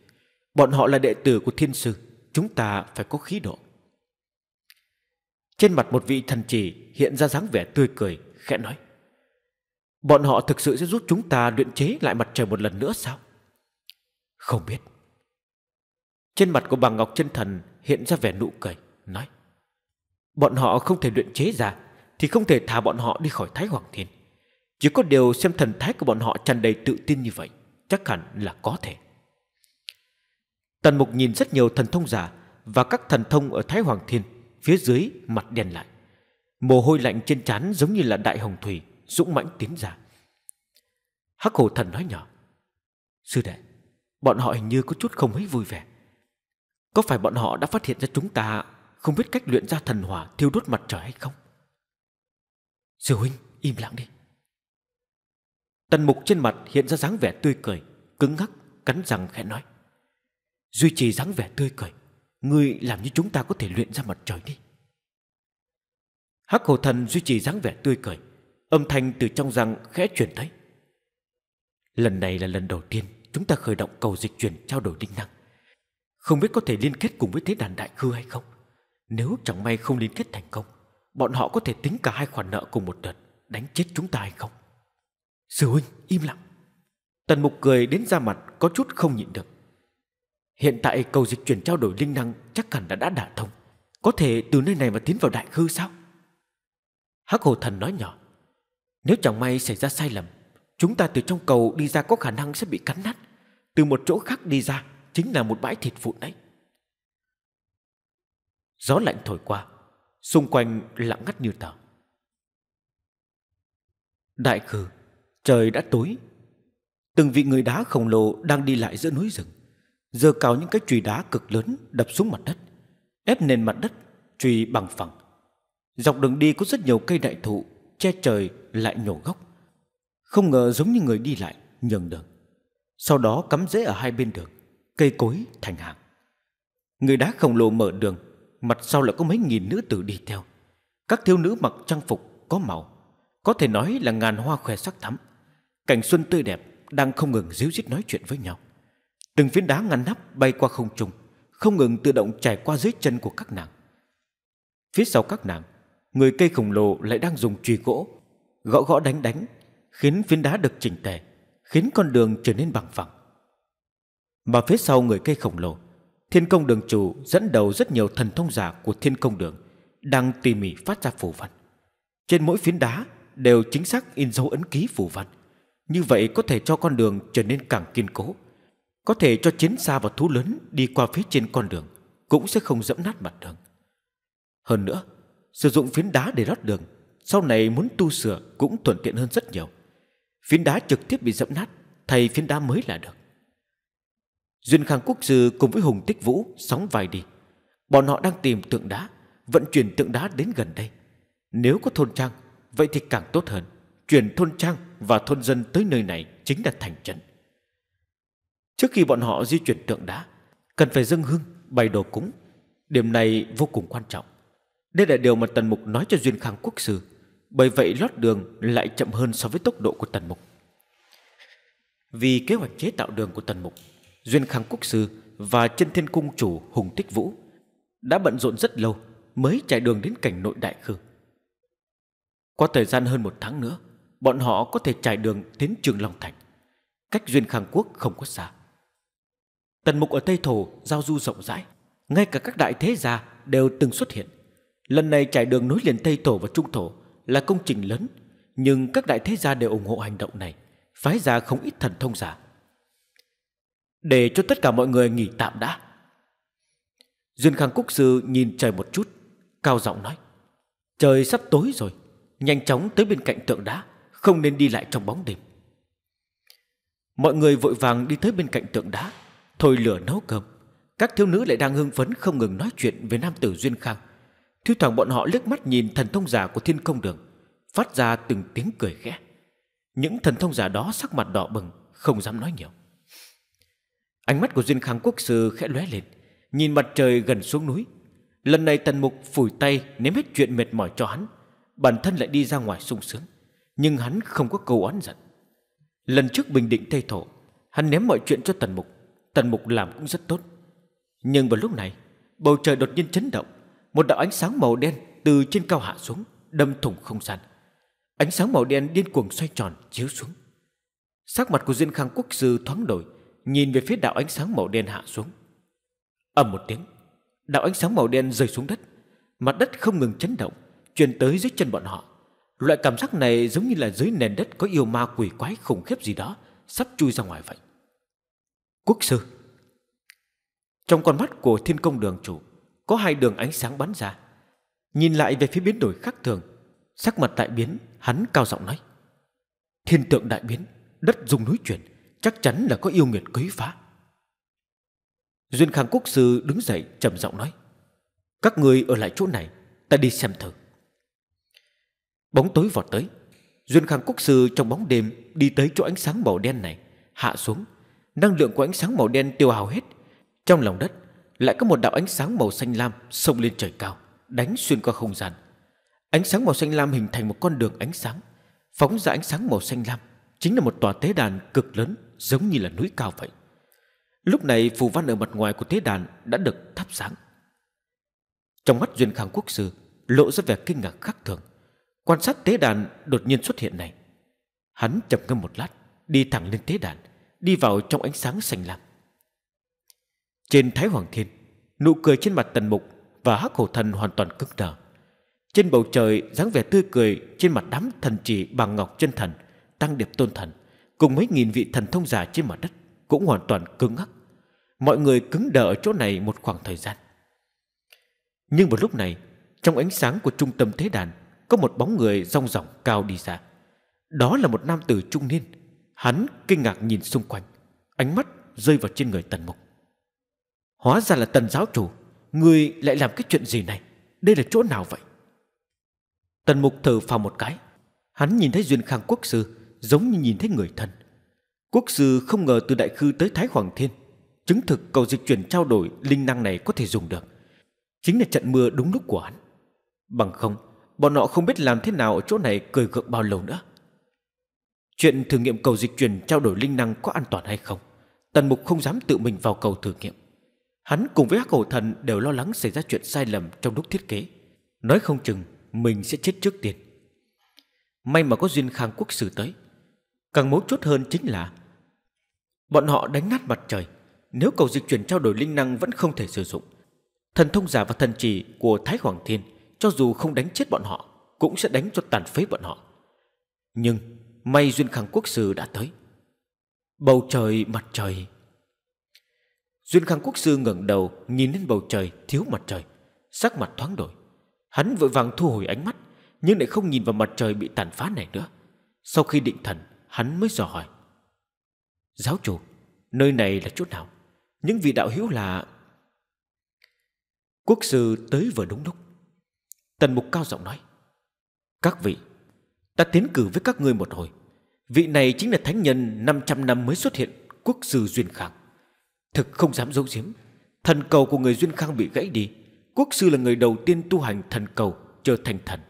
Bọn họ là đệ tử của thiên sư, chúng ta phải có khí độ. Trên mặt một vị thần chỉ hiện ra dáng vẻ tươi cười, khẽ nói. Bọn họ thực sự sẽ giúp chúng ta luyện chế lại mặt trời một lần nữa sao? Không biết. Trên mặt của bà Ngọc chân thần hiện ra vẻ nụ cười, nói. Bọn họ không thể luyện chế ra thì không thể thả bọn họ đi khỏi Thái Hoàng Thiên. Chỉ có điều xem thần thái của bọn họ tràn đầy tự tin như vậy, chắc hẳn là có thể. Tần mục nhìn rất nhiều thần thông giả Và các thần thông ở Thái Hoàng Thiên Phía dưới mặt đen lại Mồ hôi lạnh trên trán giống như là đại hồng thủy Dũng mãnh tiến ra Hắc Hổ thần nói nhỏ Sư đệ Bọn họ hình như có chút không mấy vui vẻ Có phải bọn họ đã phát hiện ra chúng ta Không biết cách luyện ra thần hỏa Thiêu đốt mặt trời hay không Sư huynh im lặng đi Tần mục trên mặt hiện ra dáng vẻ tươi cười Cứng ngắc cắn răng khẽ nói Duy trì dáng vẻ tươi cười Ngươi làm như chúng ta có thể luyện ra mặt trời đi Hắc hồ thần duy trì dáng vẻ tươi cười Âm thanh từ trong răng khẽ truyền tới. Lần này là lần đầu tiên Chúng ta khởi động cầu dịch chuyển trao đổi linh năng Không biết có thể liên kết cùng với thế đàn đại khư hay không Nếu chẳng may không liên kết thành công Bọn họ có thể tính cả hai khoản nợ cùng một đợt Đánh chết chúng ta hay không Sư huynh im lặng Tần mục cười đến ra mặt có chút không nhịn được Hiện tại cầu dịch chuyển trao đổi linh năng chắc hẳn đã đã đả thông. Có thể từ nơi này mà tiến vào đại khư sao? Hắc hồ thần nói nhỏ. Nếu chẳng may xảy ra sai lầm, chúng ta từ trong cầu đi ra có khả năng sẽ bị cắn nát. Từ một chỗ khác đi ra chính là một bãi thịt vụn đấy. Gió lạnh thổi qua, xung quanh lặng ngắt như tờ. Đại khư, trời đã tối. Từng vị người đá khổng lồ đang đi lại giữa núi rừng giơ cao những cái chùy đá cực lớn đập xuống mặt đất, ép nền mặt đất chùy bằng phẳng. Dọc đường đi có rất nhiều cây đại thụ che trời lại nhổ gốc. Không ngờ giống như người đi lại nhường đường. Sau đó cắm rễ ở hai bên đường, cây cối thành hàng. Người đá khổng lồ mở đường, mặt sau lại có mấy nghìn nữ tử đi theo. Các thiếu nữ mặc trang phục có màu, có thể nói là ngàn hoa khoe sắc thắm. Cảnh xuân tươi đẹp đang không ngừng díu dít nói chuyện với nhau. Từng phiến đá ngăn nắp bay qua không trung, không ngừng tự động chảy qua dưới chân của các nàng. Phía sau các nàng, người cây khổng lồ lại đang dùng chùy gỗ, gõ gõ đánh đánh, khiến phiến đá được chỉnh tề, khiến con đường trở nên bằng phẳng. Mà phía sau người cây khổng lồ, thiên công đường chủ dẫn đầu rất nhiều thần thông giả của thiên công đường, đang tỉ mỉ phát ra phù văn. Trên mỗi phiến đá đều chính xác in dấu ấn ký phù văn. Như vậy có thể cho con đường trở nên càng kiên cố, có thể cho chiến xa và thú lớn đi qua phía trên con đường cũng sẽ không dẫm nát mặt đường. Hơn nữa, sử dụng phiến đá để lót đường, sau này muốn tu sửa cũng thuận tiện hơn rất nhiều. Phiến đá trực tiếp bị dẫm nát, thay phiến đá mới là được. Duyên Khang Quốc Sư cùng với Hùng Tích Vũ sóng vai đi. Bọn họ đang tìm tượng đá, vận chuyển tượng đá đến gần đây. Nếu có thôn trang, vậy thì càng tốt hơn. Chuyển thôn trang và thôn dân tới nơi này chính là thành trận Trước khi bọn họ di chuyển tượng đá, cần phải dâng hương, bày đồ cúng. Điểm này vô cùng quan trọng. Đây là điều mà Tần Mục nói cho Duyên Khang Quốc Sư. Bởi vậy lót đường lại chậm hơn so với tốc độ của Tần Mục. Vì kế hoạch chế tạo đường của Tần Mục, Duyên Khang Quốc Sư và chân thiên cung chủ Hùng Tích Vũ đã bận rộn rất lâu mới chạy đường đến cảnh nội đại khương. Qua thời gian hơn một tháng nữa, bọn họ có thể chạy đường đến Trường Long Thành. Cách Duyên Khang Quốc không có xa. Tần mục ở Tây Thổ giao du rộng rãi, ngay cả các đại thế gia đều từng xuất hiện. Lần này trải đường nối liền Tây Thổ và Trung Thổ là công trình lớn, nhưng các đại thế gia đều ủng hộ hành động này, phái ra không ít thần thông giả. Để cho tất cả mọi người nghỉ tạm đã. Duyên Khang Cúc Sư nhìn trời một chút, cao giọng nói. Trời sắp tối rồi, nhanh chóng tới bên cạnh tượng đá, không nên đi lại trong bóng đêm. Mọi người vội vàng đi tới bên cạnh tượng đá, Thôi lửa nấu cơm Các thiếu nữ lại đang hưng phấn không ngừng nói chuyện với nam tử Duyên Khang thiếu thoảng bọn họ liếc mắt nhìn thần thông giả của thiên công đường Phát ra từng tiếng cười khẽ Những thần thông giả đó sắc mặt đỏ bừng Không dám nói nhiều Ánh mắt của Duyên Khang quốc sư khẽ lóe lên Nhìn mặt trời gần xuống núi Lần này tần mục phủi tay Nếm hết chuyện mệt mỏi cho hắn Bản thân lại đi ra ngoài sung sướng Nhưng hắn không có câu oán giận Lần trước bình định Tây Thổ Hắn ném mọi chuyện cho tần mục Tần mục làm cũng rất tốt Nhưng vào lúc này Bầu trời đột nhiên chấn động Một đạo ánh sáng màu đen từ trên cao hạ xuống Đâm thủng không gian Ánh sáng màu đen điên cuồng xoay tròn chiếu xuống Sắc mặt của Diên Khang Quốc Sư thoáng đổi Nhìn về phía đạo ánh sáng màu đen hạ xuống ầm một tiếng Đạo ánh sáng màu đen rơi xuống đất Mặt đất không ngừng chấn động Truyền tới dưới chân bọn họ Loại cảm giác này giống như là dưới nền đất có yêu ma quỷ quái khủng khiếp gì đó Sắp chui ra ngoài vậy Quốc sư Trong con mắt của thiên công đường chủ Có hai đường ánh sáng bắn ra Nhìn lại về phía biến đổi khác thường Sắc mặt đại biến Hắn cao giọng nói Thiên tượng đại biến Đất dùng núi chuyển Chắc chắn là có yêu nghiệt quấy phá Duyên Khang Quốc Sư đứng dậy trầm giọng nói Các người ở lại chỗ này Ta đi xem thử Bóng tối vọt tới Duyên Khang Quốc Sư trong bóng đêm Đi tới chỗ ánh sáng màu đen này Hạ xuống năng lượng của ánh sáng màu đen tiêu hào hết. Trong lòng đất lại có một đạo ánh sáng màu xanh lam xông lên trời cao, đánh xuyên qua không gian. Ánh sáng màu xanh lam hình thành một con đường ánh sáng, phóng ra ánh sáng màu xanh lam, chính là một tòa tế đàn cực lớn giống như là núi cao vậy. Lúc này phù văn ở mặt ngoài của tế đàn đã được thắp sáng. Trong mắt Duyên Khang Quốc Sư lộ ra vẻ kinh ngạc khác thường, quan sát tế đàn đột nhiên xuất hiện này. Hắn chậm ngâm một lát, đi thẳng lên tế đàn, đi vào trong ánh sáng sành lặng. Trên Thái Hoàng Thiên, nụ cười trên mặt Tần Mục và Hắc Hổ Thần hoàn toàn cứng đờ. Trên bầu trời dáng vẻ tươi cười trên mặt đám thần chỉ bằng ngọc chân thần, tăng điệp tôn thần, cùng mấy nghìn vị thần thông giả trên mặt đất cũng hoàn toàn cứng ngắc. Mọi người cứng đờ ở chỗ này một khoảng thời gian. Nhưng một lúc này, trong ánh sáng của trung tâm thế đàn có một bóng người rong ròng cao đi ra. Đó là một nam tử trung niên Hắn kinh ngạc nhìn xung quanh Ánh mắt rơi vào trên người tần mục Hóa ra là tần giáo chủ Người lại làm cái chuyện gì này Đây là chỗ nào vậy Tần mục thở phào một cái Hắn nhìn thấy Duyên Khang Quốc Sư Giống như nhìn thấy người thân Quốc Sư không ngờ từ Đại Khư tới Thái Hoàng Thiên Chứng thực cầu dịch chuyển trao đổi Linh năng này có thể dùng được Chính là trận mưa đúng lúc của hắn Bằng không Bọn họ không biết làm thế nào ở chỗ này cười gượng bao lâu nữa Chuyện thử nghiệm cầu dịch chuyển trao đổi linh năng có an toàn hay không, Tần Mục không dám tự mình vào cầu thử nghiệm. Hắn cùng với Hắc Hổ Thần đều lo lắng xảy ra chuyện sai lầm trong lúc thiết kế. Nói không chừng mình sẽ chết trước tiên. May mà có duyên khang quốc sử tới. Càng mấu chốt hơn chính là bọn họ đánh nát mặt trời. Nếu cầu dịch chuyển trao đổi linh năng vẫn không thể sử dụng, thần thông giả và thần trì của Thái Hoàng Thiên cho dù không đánh chết bọn họ cũng sẽ đánh cho tàn phế bọn họ. Nhưng May Duyên Khang Quốc Sư đã tới Bầu trời mặt trời Duyên Khang Quốc Sư ngẩng đầu Nhìn lên bầu trời thiếu mặt trời Sắc mặt thoáng đổi Hắn vội vàng thu hồi ánh mắt Nhưng lại không nhìn vào mặt trời bị tàn phá này nữa Sau khi định thần Hắn mới dò hỏi Giáo chủ Nơi này là chỗ nào Những vị đạo hiếu là Quốc sư tới vừa đúng lúc Tần mục cao giọng nói Các vị Ta tiến cử với các ngươi một hồi Vị này chính là thánh nhân 500 năm mới xuất hiện Quốc sư Duyên Khang Thực không dám giấu giếm Thần cầu của người Duyên Khang bị gãy đi Quốc sư là người đầu tiên tu hành thần cầu Trở thành thần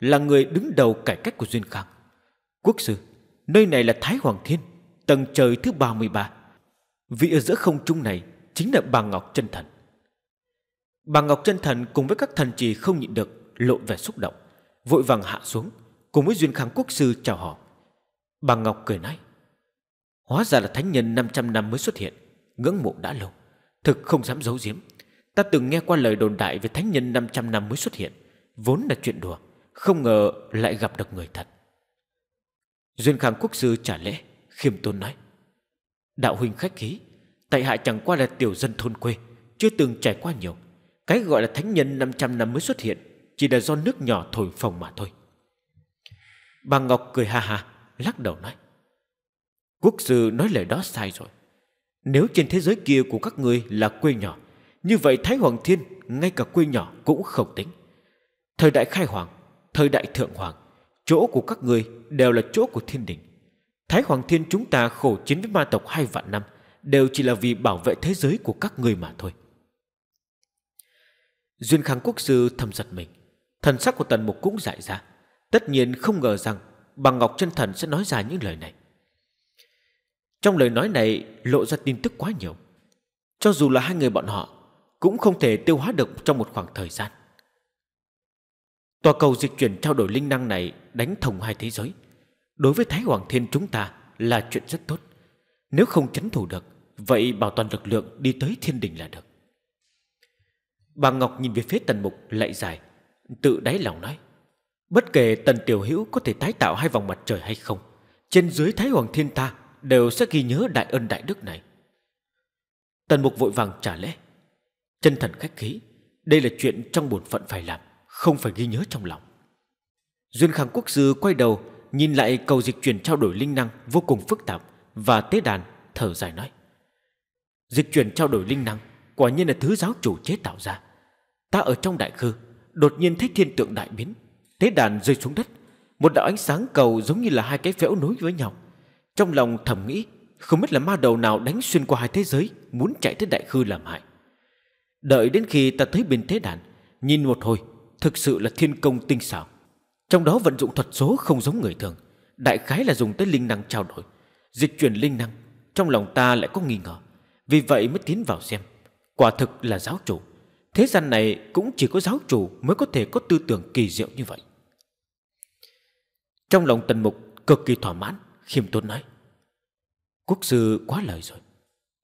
Là người đứng đầu cải cách của Duyên Khang Quốc sư Nơi này là Thái Hoàng Thiên Tầng trời thứ 33 Vị ở giữa không trung này Chính là bà Ngọc Chân Thần Bà Ngọc Chân Thần cùng với các thần trì không nhịn được Lộ vẻ xúc động Vội vàng hạ xuống cùng với Duyên kháng Quốc Sư chào họ. Bà Ngọc cười nói, hóa ra là thánh nhân 500 năm mới xuất hiện, ngưỡng mộ đã lâu, thực không dám giấu giếm. Ta từng nghe qua lời đồn đại về thánh nhân 500 năm mới xuất hiện, vốn là chuyện đùa, không ngờ lại gặp được người thật. Duyên kháng Quốc Sư trả lễ, khiêm tôn nói, đạo huynh khách khí, tại hạ chẳng qua là tiểu dân thôn quê, chưa từng trải qua nhiều. Cái gọi là thánh nhân 500 năm mới xuất hiện chỉ là do nước nhỏ thổi phồng mà thôi. Bà Ngọc cười ha ha, lắc đầu nói. Quốc sư nói lời đó sai rồi. Nếu trên thế giới kia của các người là quê nhỏ, như vậy Thái Hoàng Thiên ngay cả quê nhỏ cũng không tính. Thời đại khai hoàng, thời đại thượng hoàng, chỗ của các người đều là chỗ của thiên đình. Thái Hoàng Thiên chúng ta khổ chiến với ma tộc hai vạn năm đều chỉ là vì bảo vệ thế giới của các người mà thôi. Duyên Khang Quốc Sư thầm giật mình, thần sắc của tần mục cũng dại ra. Tất nhiên không ngờ rằng Bà Ngọc chân thần sẽ nói ra những lời này Trong lời nói này Lộ ra tin tức quá nhiều Cho dù là hai người bọn họ Cũng không thể tiêu hóa được trong một khoảng thời gian Tòa cầu dịch chuyển trao đổi linh năng này Đánh thồng hai thế giới Đối với Thái Hoàng Thiên chúng ta Là chuyện rất tốt Nếu không chấn thủ được Vậy bảo toàn lực lượng đi tới thiên đình là được Bà Ngọc nhìn về phía tần mục lạy dài Tự đáy lòng nói Bất kể Tần Tiểu Hữu có thể tái tạo hai vòng mặt trời hay không, trên dưới Thái Hoàng Thiên ta đều sẽ ghi nhớ đại ân đại đức này. Tần Mục vội vàng trả lễ. Chân thần khách khí, đây là chuyện trong bổn phận phải làm, không phải ghi nhớ trong lòng. Duyên Khang Quốc Sư quay đầu, nhìn lại cầu dịch chuyển trao đổi linh năng vô cùng phức tạp và tế đàn thở dài nói. Dịch chuyển trao đổi linh năng quả nhiên là thứ giáo chủ chế tạo ra. Ta ở trong đại khư, đột nhiên thấy thiên tượng đại biến, Thế đàn rơi xuống đất Một đạo ánh sáng cầu giống như là hai cái phễu nối với nhau Trong lòng thầm nghĩ Không biết là ma đầu nào đánh xuyên qua hai thế giới Muốn chạy tới đại khư làm hại Đợi đến khi ta tới bên thế đàn Nhìn một hồi Thực sự là thiên công tinh xảo Trong đó vận dụng thuật số không giống người thường Đại khái là dùng tới linh năng trao đổi Dịch chuyển linh năng Trong lòng ta lại có nghi ngờ Vì vậy mới tiến vào xem Quả thực là giáo chủ Thế gian này cũng chỉ có giáo chủ mới có thể có tư tưởng kỳ diệu như vậy. Trong lòng tần mục cực kỳ thỏa mãn, khiêm tốn nói. Quốc sư quá lời rồi.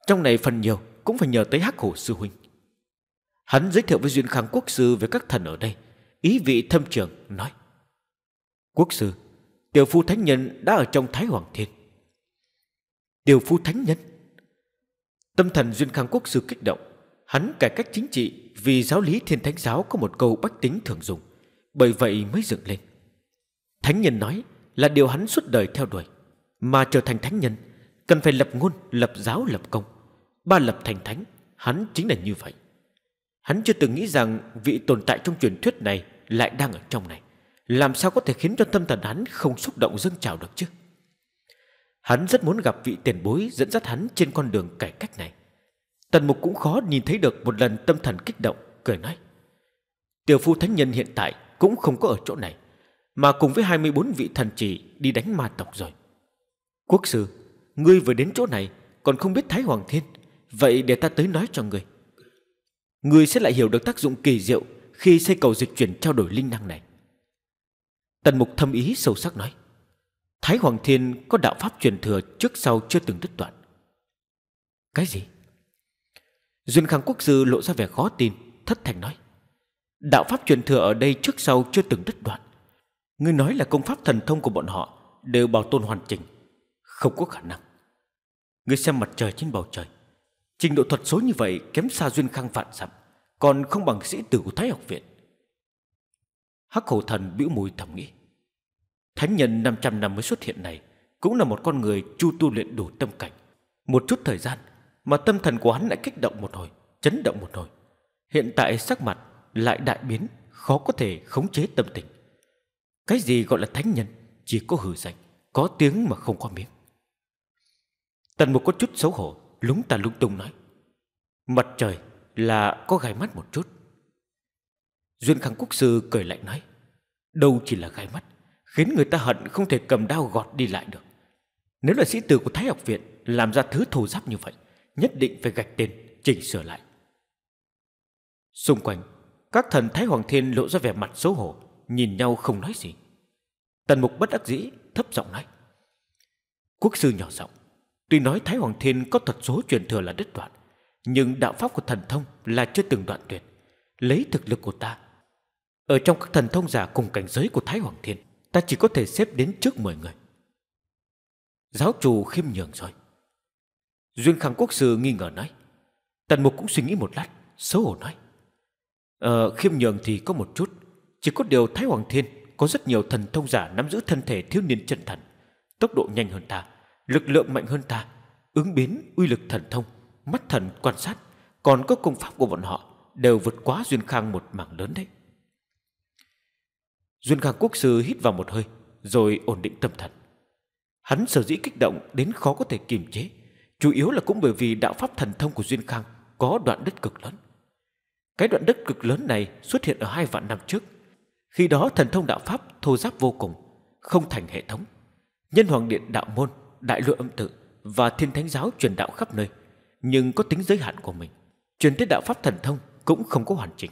Trong này phần nhiều cũng phải nhờ tới hắc hổ sư huynh. Hắn giới thiệu với Duyên Khang quốc sư về các thần ở đây. Ý vị thâm trường nói. Quốc sư, tiểu phu thánh nhân đã ở trong Thái Hoàng Thiên. Tiểu phu thánh nhân? Tâm thần Duyên Khang quốc sư kích động Hắn cải cách chính trị vì giáo lý thiên thánh giáo có một câu bách tính thường dùng, bởi vậy mới dựng lên. Thánh nhân nói là điều hắn suốt đời theo đuổi, mà trở thành thánh nhân cần phải lập ngôn, lập giáo, lập công. Ba lập thành thánh, hắn chính là như vậy. Hắn chưa từng nghĩ rằng vị tồn tại trong truyền thuyết này lại đang ở trong này. Làm sao có thể khiến cho tâm thần hắn không xúc động dâng trào được chứ? Hắn rất muốn gặp vị tiền bối dẫn dắt hắn trên con đường cải cách này. Tần mục cũng khó nhìn thấy được một lần tâm thần kích động, cười nói. Tiểu phu thánh nhân hiện tại cũng không có ở chỗ này, mà cùng với 24 vị thần chỉ đi đánh ma tộc rồi. Quốc sư, ngươi vừa đến chỗ này còn không biết Thái Hoàng Thiên, vậy để ta tới nói cho ngươi. Ngươi sẽ lại hiểu được tác dụng kỳ diệu khi xây cầu dịch chuyển trao đổi linh năng này. Tần mục thâm ý sâu sắc nói. Thái Hoàng Thiên có đạo pháp truyền thừa trước sau chưa từng đứt đoạn. Cái gì? Duyên Khang Quốc Sư lộ ra vẻ khó tin Thất thành nói Đạo pháp truyền thừa ở đây trước sau chưa từng đứt đoạn Ngươi nói là công pháp thần thông của bọn họ Đều bảo tồn hoàn chỉnh Không có khả năng Ngươi xem mặt trời trên bầu trời Trình độ thuật số như vậy kém xa Duyên Khang vạn dặm Còn không bằng sĩ tử của Thái học viện Hắc hầu thần bĩu mùi thầm nghĩ Thánh nhân 500 năm mới xuất hiện này Cũng là một con người chu tu luyện đủ tâm cảnh Một chút thời gian mà tâm thần của hắn lại kích động một hồi, chấn động một hồi. Hiện tại sắc mặt lại đại biến, khó có thể khống chế tâm tình. Cái gì gọi là thánh nhân, chỉ có hử danh, có tiếng mà không có miếng. Tần một có chút xấu hổ, lúng ta lúng tung nói. Mặt trời là có gai mắt một chút. Duyên Khang Quốc Sư cười lạnh nói. Đâu chỉ là gai mắt, khiến người ta hận không thể cầm đao gọt đi lại được. Nếu là sĩ tử của Thái học viện làm ra thứ thù giáp như vậy, nhất định phải gạch tên, chỉnh sửa lại. Xung quanh, các thần Thái Hoàng Thiên lộ ra vẻ mặt xấu hổ, nhìn nhau không nói gì. Tần mục bất đắc dĩ, thấp giọng nói. Quốc sư nhỏ giọng, tuy nói Thái Hoàng Thiên có thật số truyền thừa là đứt đoạn, nhưng đạo pháp của thần thông là chưa từng đoạn tuyệt. Lấy thực lực của ta, ở trong các thần thông giả cùng cảnh giới của Thái Hoàng Thiên, ta chỉ có thể xếp đến trước mười người. Giáo chủ khiêm nhường rồi. Duyên Khang Quốc Sư nghi ngờ nói. Tần Mục cũng suy nghĩ một lát, xấu hổ nói. Ờ, khiêm nhường thì có một chút. Chỉ có điều Thái Hoàng Thiên có rất nhiều thần thông giả nắm giữ thân thể thiếu niên chân thần. Tốc độ nhanh hơn ta, lực lượng mạnh hơn ta, ứng biến uy lực thần thông, mắt thần quan sát, còn có công pháp của bọn họ đều vượt quá Duyên Khang một mảng lớn đấy. Duyên Khang Quốc Sư hít vào một hơi, rồi ổn định tâm thần. Hắn sở dĩ kích động đến khó có thể kiềm chế, Chủ yếu là cũng bởi vì đạo pháp thần thông của Duyên Khang có đoạn đất cực lớn. Cái đoạn đất cực lớn này xuất hiện ở hai vạn năm trước. Khi đó thần thông đạo pháp thô giáp vô cùng, không thành hệ thống. Nhân Hoàng Điện đạo môn, đại lôi âm tự và thiên thánh giáo truyền đạo khắp nơi, nhưng có tính giới hạn của mình. Truyền tới đạo pháp thần thông cũng không có hoàn chỉnh.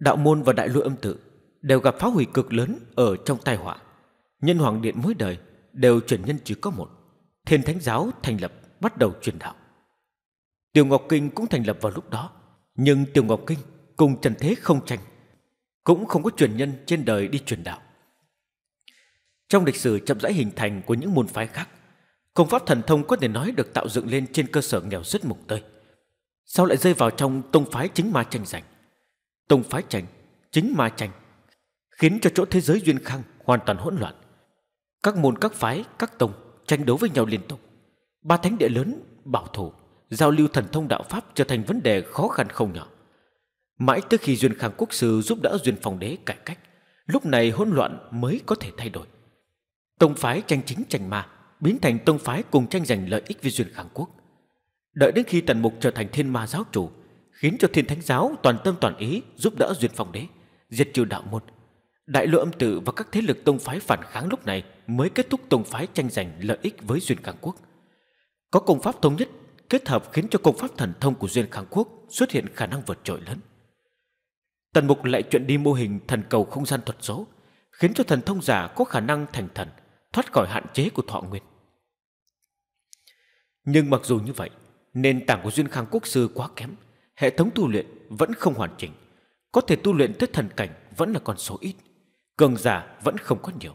Đạo môn và đại lôi âm tự đều gặp phá hủy cực lớn ở trong tai họa. Nhân Hoàng Điện mỗi đời đều truyền nhân chỉ có một. Thiên Thánh Giáo thành lập bắt đầu truyền đạo. Tiểu Ngọc Kinh cũng thành lập vào lúc đó, nhưng Tiểu Ngọc Kinh cùng Trần Thế không tranh, cũng không có truyền nhân trên đời đi truyền đạo. Trong lịch sử chậm rãi hình thành của những môn phái khác, công pháp thần thông có thể nói được tạo dựng lên trên cơ sở nghèo rất mục tơi. Sau lại rơi vào trong tông phái chính ma tranh giành. Tông phái tranh, chính ma tranh, khiến cho chỗ thế giới duyên khang hoàn toàn hỗn loạn. Các môn các phái, các tông tranh đấu với nhau liên tục ba thánh địa lớn bảo thủ, giao lưu thần thông đạo pháp trở thành vấn đề khó khăn không nhỏ. Mãi tới khi Duyên Khang Quốc Sư giúp đỡ Duyên Phong Đế cải cách, lúc này hỗn loạn mới có thể thay đổi. Tông phái tranh chính tranh ma biến thành tông phái cùng tranh giành lợi ích với Duyên Khang Quốc. Đợi đến khi Tần Mục trở thành thiên ma giáo chủ, khiến cho thiên thánh giáo toàn tâm toàn ý giúp đỡ Duyên Phong Đế, diệt trừ đạo môn. Đại lộ âm tự và các thế lực tông phái phản kháng lúc này mới kết thúc tông phái tranh giành lợi ích với Duyên Khang Quốc. Có công pháp thống nhất kết hợp khiến cho công pháp thần thông của Duyên kháng Quốc xuất hiện khả năng vượt trội lớn. Tần Mục lại chuyển đi mô hình thần cầu không gian thuật số, khiến cho thần thông giả có khả năng thành thần, thoát khỏi hạn chế của thọ nguyên. Nhưng mặc dù như vậy, nền tảng của Duyên kháng Quốc Sư quá kém, hệ thống tu luyện vẫn không hoàn chỉnh, có thể tu luyện tới thần cảnh vẫn là con số ít, cường giả vẫn không có nhiều.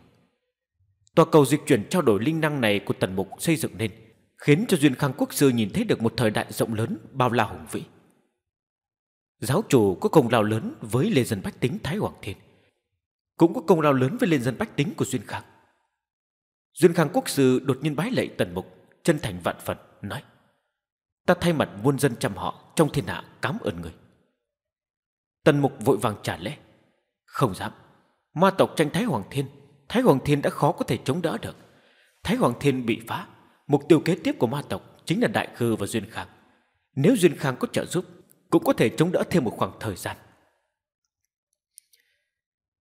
Tòa cầu dịch chuyển trao đổi linh năng này của Tần Mục xây dựng nên – khiến cho Duyên Khang Quốc Sư nhìn thấy được một thời đại rộng lớn, bao la hùng vĩ. Giáo chủ có công lao lớn với lê dân bách tính Thái Hoàng Thiên, cũng có công lao lớn với lê dân bách tính của Duyên Khang. Duyên Khang Quốc Sư đột nhiên bái lệ tần mục, chân thành vạn phần, nói Ta thay mặt muôn dân chăm họ trong thiên hạ cám ơn người. Tần mục vội vàng trả lễ. Không dám, ma tộc tranh Thái Hoàng Thiên, Thái Hoàng Thiên đã khó có thể chống đỡ được. Thái Hoàng Thiên bị phá, Mục tiêu kế tiếp của ma tộc chính là Đại Khư và Duyên Khang. Nếu Duyên Khang có trợ giúp, cũng có thể chống đỡ thêm một khoảng thời gian.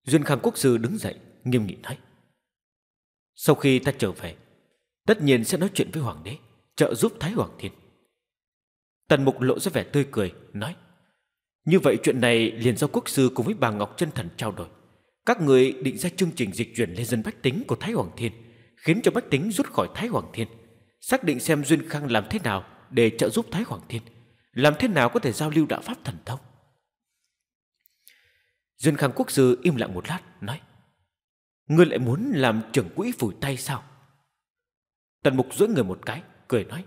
Duyên Khang Quốc Sư đứng dậy, nghiêm nghị nói. Sau khi ta trở về, tất nhiên sẽ nói chuyện với Hoàng đế, trợ giúp Thái Hoàng Thiên. Tần Mục lộ ra vẻ tươi cười, nói. Như vậy chuyện này liền do quốc sư cùng với bà Ngọc chân Thần trao đổi. Các người định ra chương trình dịch chuyển lên dân bách tính của Thái Hoàng Thiên, khiến cho bách tính rút khỏi Thái Hoàng Thiên – xác định xem Duyên Khang làm thế nào để trợ giúp Thái Hoàng Thiên, làm thế nào có thể giao lưu đạo pháp thần thông. Duyên Khang Quốc Sư im lặng một lát, nói Ngươi lại muốn làm trưởng quỹ phủi tay sao? Tần Mục duỗi người một cái, cười nói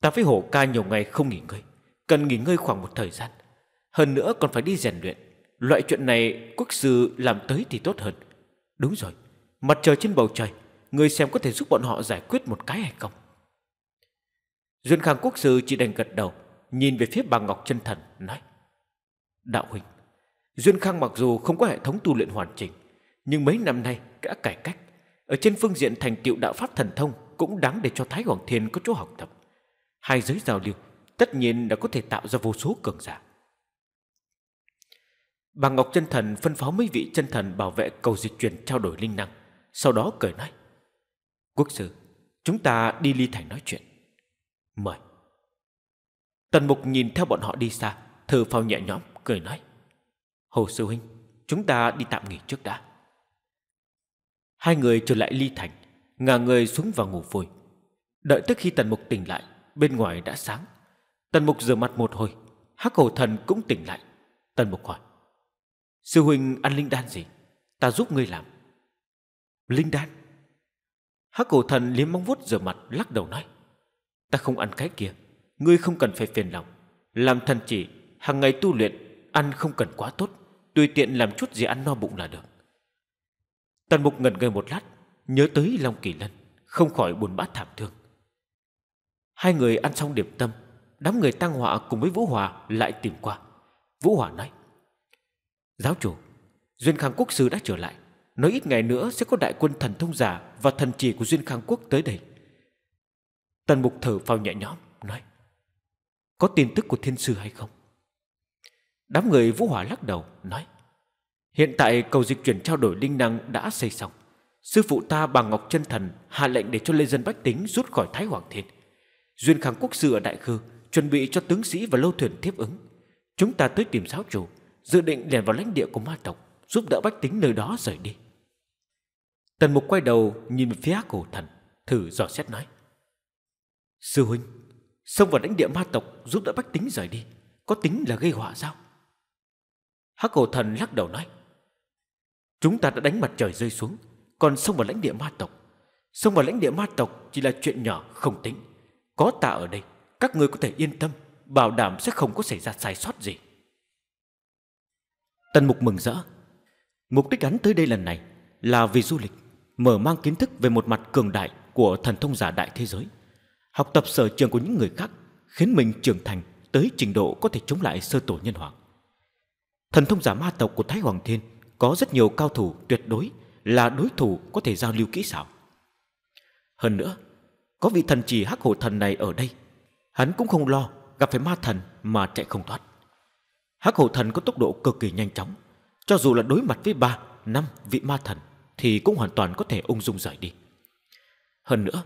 Ta với hổ ca nhiều ngày không nghỉ ngơi, cần nghỉ ngơi khoảng một thời gian. Hơn nữa còn phải đi rèn luyện. Loại chuyện này quốc sư làm tới thì tốt hơn. Đúng rồi, mặt trời trên bầu trời Ngươi xem có thể giúp bọn họ giải quyết một cái hay không Duyên Khang Quốc Sư chỉ đành gật đầu Nhìn về phía bà Ngọc chân Thần Nói Đạo huynh Duyên Khang mặc dù không có hệ thống tu luyện hoàn chỉnh Nhưng mấy năm nay đã cải cách Ở trên phương diện thành tựu đạo pháp thần thông Cũng đáng để cho Thái Hoàng Thiên có chỗ học tập Hai giới giao lưu Tất nhiên đã có thể tạo ra vô số cường giả Bà Ngọc chân Thần phân phó mấy vị chân thần bảo vệ cầu dịch truyền trao đổi linh năng Sau đó cười nói Quốc sư, chúng ta đi ly thành nói chuyện. Mời. Tần mục nhìn theo bọn họ đi xa, thở phào nhẹ nhõm, cười nói. Hồ sư huynh, chúng ta đi tạm nghỉ trước đã. Hai người trở lại ly thành, ngả người xuống và ngủ vùi. Đợi tới khi tần mục tỉnh lại, bên ngoài đã sáng. Tần mục rửa mặt một hồi, hắc hổ thần cũng tỉnh lại. Tần mục hỏi. Sư huynh ăn linh đan gì? Ta giúp ngươi làm. Linh đan? Hắc cổ thần liếm móng vuốt rửa mặt lắc đầu nói Ta không ăn cái kia Ngươi không cần phải phiền lòng Làm thần chỉ hàng ngày tu luyện Ăn không cần quá tốt Tùy tiện làm chút gì ăn no bụng là được Tần mục ngẩn người một lát Nhớ tới Long Kỳ Lân Không khỏi buồn bã thảm thương Hai người ăn xong điểm tâm Đám người tăng họa cùng với Vũ Hòa lại tìm qua Vũ Hòa nói Giáo chủ Duyên Khang Quốc Sư đã trở lại Nói ít ngày nữa sẽ có đại quân thần thông giả Và thần chỉ của Duyên Khang Quốc tới đây Tần mục thở phào nhẹ nhõm Nói Có tin tức của thiên sư hay không Đám người vũ hỏa lắc đầu Nói Hiện tại cầu dịch chuyển trao đổi linh năng đã xây xong Sư phụ ta bà Ngọc chân Thần Hạ lệnh để cho Lê Dân Bách Tính rút khỏi Thái Hoàng Thiên Duyên Khang Quốc sư ở Đại Khư Chuẩn bị cho tướng sĩ và lâu thuyền tiếp ứng Chúng ta tới tìm giáo chủ Dự định lèn vào lãnh địa của ma tộc Giúp đỡ bách tính nơi đó rời đi Tần mục quay đầu nhìn phía ác cổ thần, thử dò xét nói. Sư huynh, xông vào đánh địa ma tộc giúp đỡ bách tính rời đi, có tính là gây họa sao? Hắc cổ thần lắc đầu nói. Chúng ta đã đánh mặt trời rơi xuống, còn xông vào lãnh địa ma tộc. Xông vào lãnh địa ma tộc chỉ là chuyện nhỏ không tính. Có ta ở đây, các người có thể yên tâm, bảo đảm sẽ không có xảy ra sai sót gì. Tần Mục mừng rỡ. Mục đích hắn tới đây lần này là vì du lịch mở mang kiến thức về một mặt cường đại của thần thông giả đại thế giới. Học tập sở trường của những người khác khiến mình trưởng thành tới trình độ có thể chống lại sơ tổ nhân hoàng. Thần thông giả ma tộc của Thái Hoàng Thiên có rất nhiều cao thủ tuyệt đối là đối thủ có thể giao lưu kỹ xảo. Hơn nữa, có vị thần trì hắc hổ thần này ở đây, hắn cũng không lo gặp phải ma thần mà chạy không thoát. Hắc hổ thần có tốc độ cực kỳ nhanh chóng, cho dù là đối mặt với ba, năm vị ma thần thì cũng hoàn toàn có thể ung dung rời đi. Hơn nữa,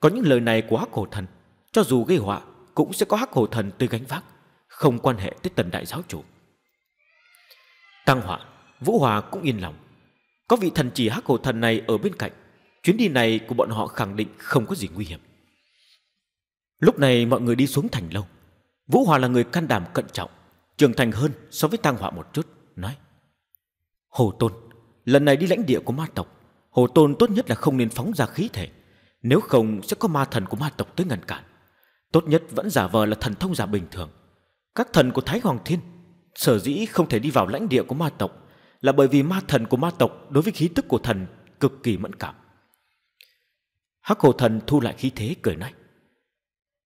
có những lời này của Hắc Hồ Thần, cho dù gây họa cũng sẽ có Hắc Hồ Thần tới gánh vác, không quan hệ tới tần đại giáo chủ. Tăng họa, Vũ Hòa cũng yên lòng. Có vị thần chỉ Hắc Hồ Thần này ở bên cạnh, chuyến đi này của bọn họ khẳng định không có gì nguy hiểm. Lúc này mọi người đi xuống thành lâu. Vũ Hòa là người can đảm cận trọng, trưởng thành hơn so với Tăng họa một chút, nói: "Hồ Tôn, Lần này đi lãnh địa của ma tộc Hồ Tôn tốt nhất là không nên phóng ra khí thể Nếu không sẽ có ma thần của ma tộc tới ngăn cản Tốt nhất vẫn giả vờ là thần thông giả bình thường Các thần của Thái Hoàng Thiên Sở dĩ không thể đi vào lãnh địa của ma tộc Là bởi vì ma thần của ma tộc Đối với khí tức của thần cực kỳ mẫn cảm Hắc hồ thần thu lại khí thế cười nói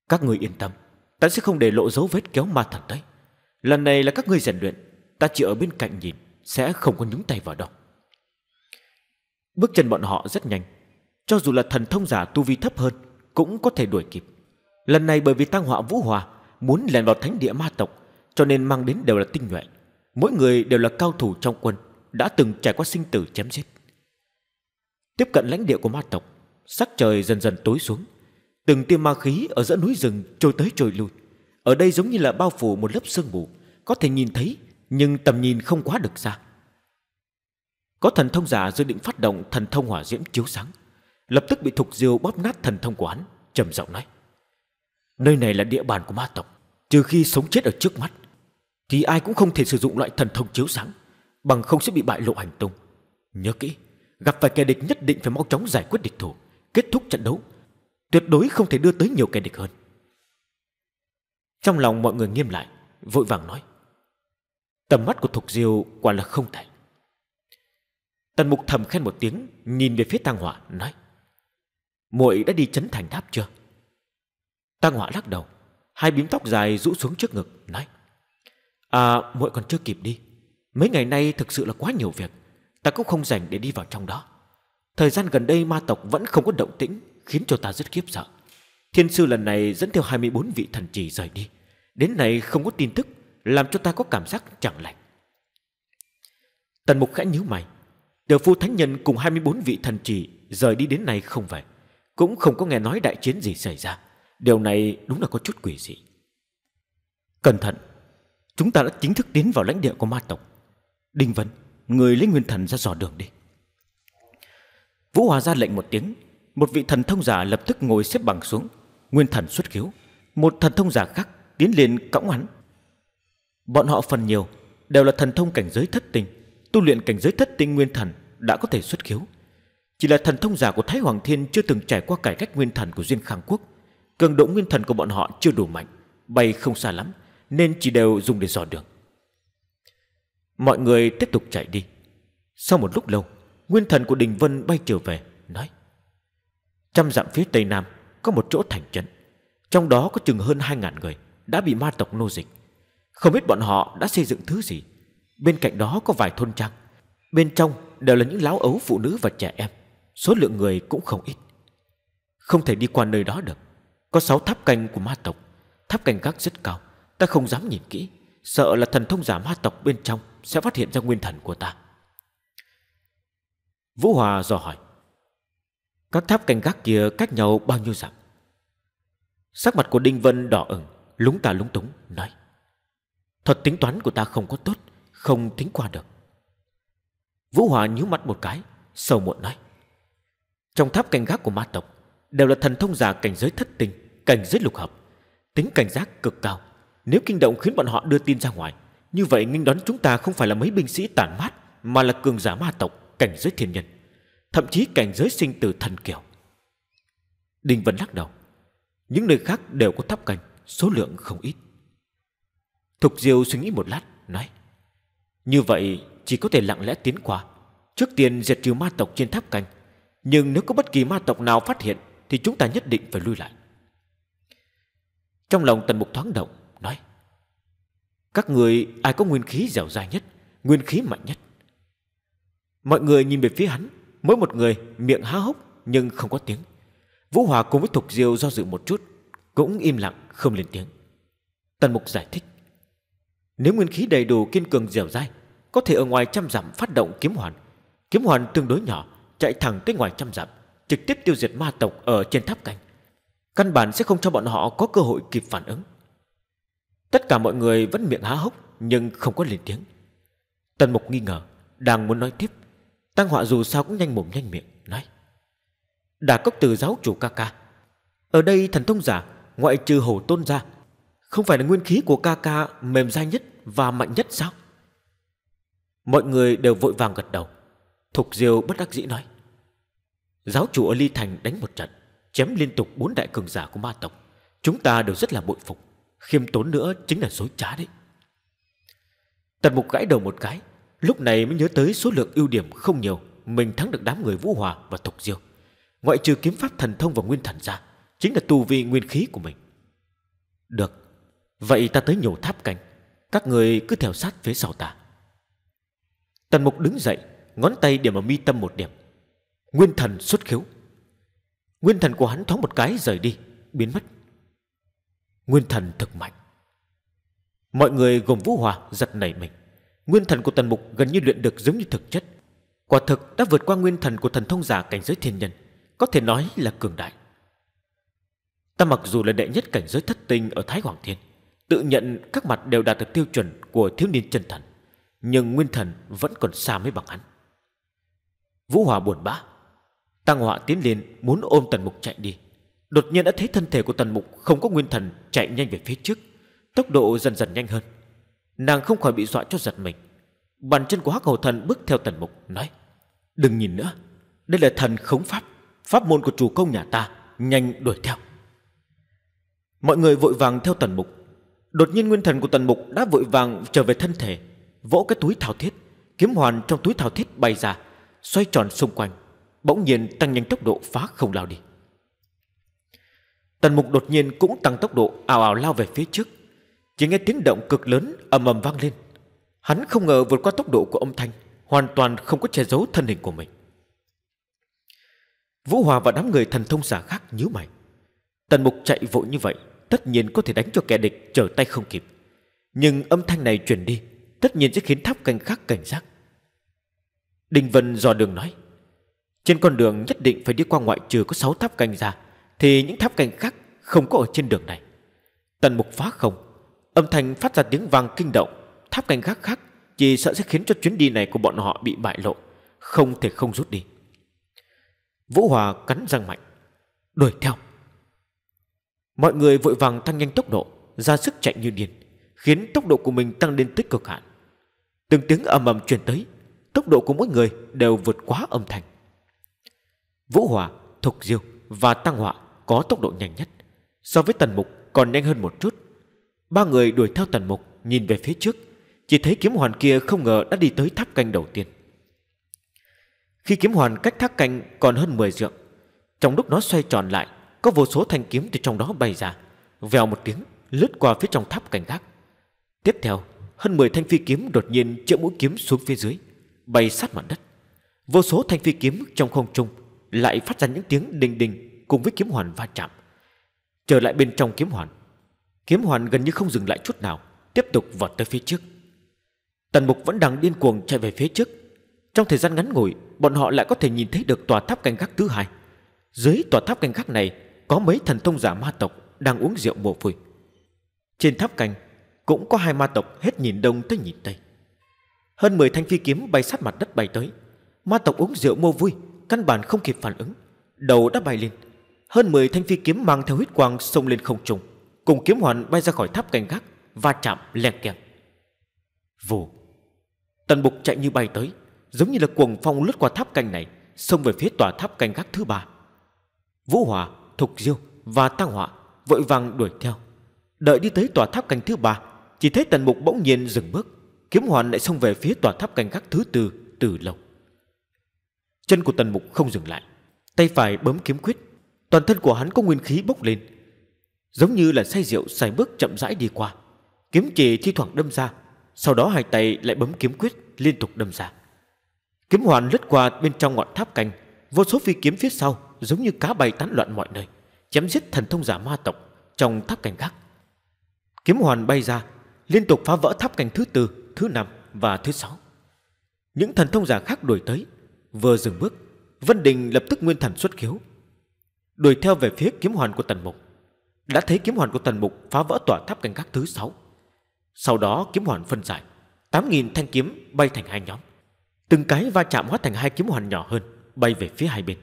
Các người yên tâm Ta sẽ không để lộ dấu vết kéo ma thần tới Lần này là các người rèn luyện Ta chỉ ở bên cạnh nhìn Sẽ không có nhúng tay vào đâu Bước chân bọn họ rất nhanh Cho dù là thần thông giả tu vi thấp hơn Cũng có thể đuổi kịp Lần này bởi vì tăng họa vũ hòa Muốn lèn vào thánh địa ma tộc Cho nên mang đến đều là tinh nhuệ Mỗi người đều là cao thủ trong quân Đã từng trải qua sinh tử chém giết Tiếp cận lãnh địa của ma tộc Sắc trời dần dần tối xuống Từng tiêm ma khí ở giữa núi rừng trôi tới trôi lui Ở đây giống như là bao phủ một lớp sương mù Có thể nhìn thấy Nhưng tầm nhìn không quá được xa có thần thông giả dự định phát động thần thông hỏa diễm chiếu sáng, lập tức bị Thục Diêu bóp nát thần thông của hắn, trầm giọng nói: "Nơi này là địa bàn của ma tộc, trừ khi sống chết ở trước mắt, thì ai cũng không thể sử dụng loại thần thông chiếu sáng, bằng không sẽ bị bại lộ hành tung. Nhớ kỹ, gặp phải kẻ địch nhất định phải mau chóng giải quyết địch thủ, kết thúc trận đấu, tuyệt đối không thể đưa tới nhiều kẻ địch hơn." Trong lòng mọi người nghiêm lại, vội vàng nói: Tầm mắt của Thục Diêu quả là không tệ. Tần mục thầm khen một tiếng, nhìn về phía Tăng Hỏa, nói. muội đã đi chấn thành đáp chưa? Tăng Hỏa lắc đầu, hai bím tóc dài rũ xuống trước ngực, nói. À, muội còn chưa kịp đi. Mấy ngày nay thực sự là quá nhiều việc, ta cũng không dành để đi vào trong đó. Thời gian gần đây ma tộc vẫn không có động tĩnh, khiến cho ta rất khiếp sợ. Thiên sư lần này dẫn theo 24 vị thần trì rời đi. Đến nay không có tin tức, làm cho ta có cảm giác chẳng lành. Tần mục khẽ nhíu mày, Tiểu phu thánh nhân cùng 24 vị thần chỉ rời đi đến nay không vậy Cũng không có nghe nói đại chiến gì xảy ra. Điều này đúng là có chút quỷ dị. Cẩn thận, chúng ta đã chính thức tiến vào lãnh địa của ma tộc. Đinh Vân, người lấy nguyên thần ra dò đường đi. Vũ Hòa ra lệnh một tiếng, một vị thần thông giả lập tức ngồi xếp bằng xuống, nguyên thần xuất khiếu. Một thần thông giả khác tiến lên cõng hắn. Bọn họ phần nhiều đều là thần thông cảnh giới thất tình, tu luyện cảnh giới thất tinh nguyên thần đã có thể xuất khiếu. Chỉ là thần thông giả của Thái Hoàng Thiên chưa từng trải qua cải cách nguyên thần của Duyên Khang Quốc. Cường độ nguyên thần của bọn họ chưa đủ mạnh, bay không xa lắm, nên chỉ đều dùng để dò đường. Mọi người tiếp tục chạy đi. Sau một lúc lâu, nguyên thần của Đình Vân bay trở về, nói Trăm dặm phía tây nam có một chỗ thành trấn. Trong đó có chừng hơn 2.000 người đã bị ma tộc nô dịch. Không biết bọn họ đã xây dựng thứ gì Bên cạnh đó có vài thôn trang Bên trong đều là những lão ấu phụ nữ và trẻ em Số lượng người cũng không ít Không thể đi qua nơi đó được Có sáu tháp canh của ma tộc Tháp canh gác rất cao Ta không dám nhìn kỹ Sợ là thần thông giả ma tộc bên trong Sẽ phát hiện ra nguyên thần của ta Vũ Hòa dò hỏi Các tháp canh gác kia cách nhau bao nhiêu dặm Sắc mặt của Đinh Vân đỏ ửng Lúng ta lúng túng Nói thật tính toán của ta không có tốt không tính qua được. Vũ Hòa nhíu mắt một cái, sầu muộn nói. Trong tháp cảnh gác của ma tộc đều là thần thông giả cảnh giới thất tinh, cảnh giới lục hợp, tính cảnh giác cực cao. Nếu kinh động khiến bọn họ đưa tin ra ngoài, như vậy nghinh đón chúng ta không phải là mấy binh sĩ tản mát, mà là cường giả ma tộc, cảnh giới thiên nhân, thậm chí cảnh giới sinh tử thần kiều. Đinh Vân lắc đầu. Những nơi khác đều có tháp cảnh, số lượng không ít. Thục Diêu suy nghĩ một lát, nói như vậy chỉ có thể lặng lẽ tiến qua Trước tiên diệt trừ ma tộc trên tháp canh Nhưng nếu có bất kỳ ma tộc nào phát hiện Thì chúng ta nhất định phải lui lại Trong lòng tần mục thoáng động Nói Các người ai có nguyên khí dẻo dai nhất Nguyên khí mạnh nhất Mọi người nhìn về phía hắn Mỗi một người miệng há hốc Nhưng không có tiếng Vũ Hòa cùng với Thục Diêu do dự một chút Cũng im lặng không lên tiếng Tần mục giải thích Nếu nguyên khí đầy đủ kiên cường dẻo dai có thể ở ngoài trăm dặm phát động kiếm hoàn. Kiếm hoàn tương đối nhỏ, chạy thẳng tới ngoài trăm dặm, trực tiếp tiêu diệt ma tộc ở trên tháp canh. Căn bản sẽ không cho bọn họ có cơ hội kịp phản ứng. Tất cả mọi người vẫn miệng há hốc nhưng không có lên tiếng. Tần Mục nghi ngờ, đang muốn nói tiếp. Tăng Họa dù sao cũng nhanh mồm nhanh miệng, nói. Đà cốc từ giáo chủ ca ca. Ở đây thần thông giả, ngoại trừ hổ tôn ra, không phải là nguyên khí của ca ca mềm dai nhất và mạnh nhất sao? Mọi người đều vội vàng gật đầu Thục Diêu bất đắc dĩ nói Giáo chủ ở Ly Thành đánh một trận Chém liên tục bốn đại cường giả của ma tộc Chúng ta đều rất là bội phục Khiêm tốn nữa chính là dối trá đấy Tần mục gãi đầu một cái Lúc này mới nhớ tới số lượng ưu điểm không nhiều Mình thắng được đám người Vũ Hòa và Thục Diêu Ngoại trừ kiếm pháp thần thông và nguyên thần ra Chính là tu vi nguyên khí của mình Được Vậy ta tới nhổ tháp canh Các người cứ theo sát phía sau ta Tần mục đứng dậy Ngón tay điểm vào mi tâm một điểm Nguyên thần xuất khiếu Nguyên thần của hắn thoáng một cái rời đi Biến mất Nguyên thần thực mạnh Mọi người gồm Vũ Hòa giật nảy mình Nguyên thần của tần mục gần như luyện được giống như thực chất Quả thực đã vượt qua nguyên thần của thần thông giả cảnh giới thiên nhân Có thể nói là cường đại Ta mặc dù là đệ nhất cảnh giới thất tinh ở Thái Hoàng Thiên Tự nhận các mặt đều đạt được tiêu chuẩn của thiếu niên chân thần nhưng nguyên thần vẫn còn xa mới bằng hắn Vũ Hòa buồn bã Tăng Họa tiến lên muốn ôm Tần Mục chạy đi Đột nhiên đã thấy thân thể của Tần Mục Không có nguyên thần chạy nhanh về phía trước Tốc độ dần dần nhanh hơn Nàng không khỏi bị dọa cho giật mình Bàn chân của Hắc Hầu Thần bước theo Tần Mục Nói Đừng nhìn nữa Đây là thần khống pháp Pháp môn của chủ công nhà ta Nhanh đuổi theo Mọi người vội vàng theo Tần Mục Đột nhiên nguyên thần của Tần Mục đã vội vàng trở về thân thể vỗ cái túi thảo thiết, kiếm hoàn trong túi thảo thiết bay ra, xoay tròn xung quanh, bỗng nhiên tăng nhanh tốc độ phá không lao đi. Tần mục đột nhiên cũng tăng tốc độ ảo ảo lao về phía trước, chỉ nghe tiếng động cực lớn ầm ầm vang lên. Hắn không ngờ vượt qua tốc độ của âm thanh, hoàn toàn không có che giấu thân hình của mình. Vũ Hòa và đám người thần thông giả khác nhíu mày. Tần mục chạy vội như vậy, tất nhiên có thể đánh cho kẻ địch trở tay không kịp. Nhưng âm thanh này truyền đi tất nhiên sẽ khiến tháp canh khác cảnh giác. Đinh Vân dò đường nói, trên con đường nhất định phải đi qua ngoại trừ có 6 tháp canh ra, thì những tháp canh khác không có ở trên đường này. Tần mục phá không, âm thanh phát ra tiếng vang kinh động, tháp canh khác khác chỉ sợ sẽ khiến cho chuyến đi này của bọn họ bị bại lộ, không thể không rút đi. Vũ Hòa cắn răng mạnh, đuổi theo. Mọi người vội vàng tăng nhanh tốc độ, ra sức chạy như điên, khiến tốc độ của mình tăng lên tích cực hạn. Từng tiếng ầm ầm truyền tới, tốc độ của mỗi người đều vượt quá âm thanh. Vũ Hỏa, Thục Diêu và Tăng họa có tốc độ nhanh nhất, so với Tần Mục còn nhanh hơn một chút. Ba người đuổi theo Tần Mục, nhìn về phía trước, chỉ thấy kiếm hoàn kia không ngờ đã đi tới tháp canh đầu tiên. Khi kiếm hoàn cách tháp canh còn hơn 10 trượng, trong lúc nó xoay tròn lại, có vô số thanh kiếm từ trong đó bay ra, vèo một tiếng lướt qua phía trong tháp canh gác. Tiếp theo hơn 10 thanh phi kiếm đột nhiên chĩa mũi kiếm xuống phía dưới, bay sát mặt đất. Vô số thanh phi kiếm trong không trung lại phát ra những tiếng đình đình cùng với kiếm hoàn va chạm. Trở lại bên trong kiếm hoàn, kiếm hoàn gần như không dừng lại chút nào, tiếp tục vọt tới phía trước. Tần Mục vẫn đang điên cuồng chạy về phía trước. Trong thời gian ngắn ngủi, bọn họ lại có thể nhìn thấy được tòa tháp canh gác thứ hai. Dưới tòa tháp canh gác này có mấy thần thông giả ma tộc đang uống rượu mồ phổi. Trên tháp canh cũng có hai ma tộc hết nhìn đông tới nhìn tây Hơn 10 thanh phi kiếm bay sát mặt đất bay tới Ma tộc uống rượu mua vui Căn bản không kịp phản ứng Đầu đã bay lên Hơn 10 thanh phi kiếm mang theo huyết quang xông lên không trung Cùng kiếm hoàn bay ra khỏi tháp canh gác Va chạm lẹt kèm Vù Tần Bục chạy như bay tới Giống như là cuồng phong lướt qua tháp canh này Xông về phía tòa tháp canh gác thứ ba Vũ Hòa, Thục Diêu và Tăng Họa Vội vàng đuổi theo Đợi đi tới tòa tháp canh thứ ba chỉ thấy tần mục bỗng nhiên dừng bước Kiếm hoàn lại xông về phía tòa tháp canh gác thứ tư Từ lâu Chân của tần mục không dừng lại Tay phải bấm kiếm quyết Toàn thân của hắn có nguyên khí bốc lên Giống như là say rượu xài bước chậm rãi đi qua Kiếm chỉ thi thoảng đâm ra Sau đó hai tay lại bấm kiếm quyết Liên tục đâm ra Kiếm hoàn lướt qua bên trong ngọn tháp canh Vô số phi kiếm phía sau Giống như cá bay tán loạn mọi nơi Chém giết thần thông giả ma tộc Trong tháp canh gác Kiếm hoàn bay ra liên tục phá vỡ tháp cảnh thứ tư, thứ năm và thứ sáu. Những thần thông giả khác đuổi tới, vừa dừng bước, Vân Đình lập tức nguyên thần xuất khiếu, đuổi theo về phía kiếm hoàn của Tần Mục. Đã thấy kiếm hoàn của Tần Mục phá vỡ tòa tháp cảnh các thứ sáu. Sau đó kiếm hoàn phân giải, 8.000 thanh kiếm bay thành hai nhóm. Từng cái va chạm hóa thành hai kiếm hoàn nhỏ hơn, bay về phía hai bên.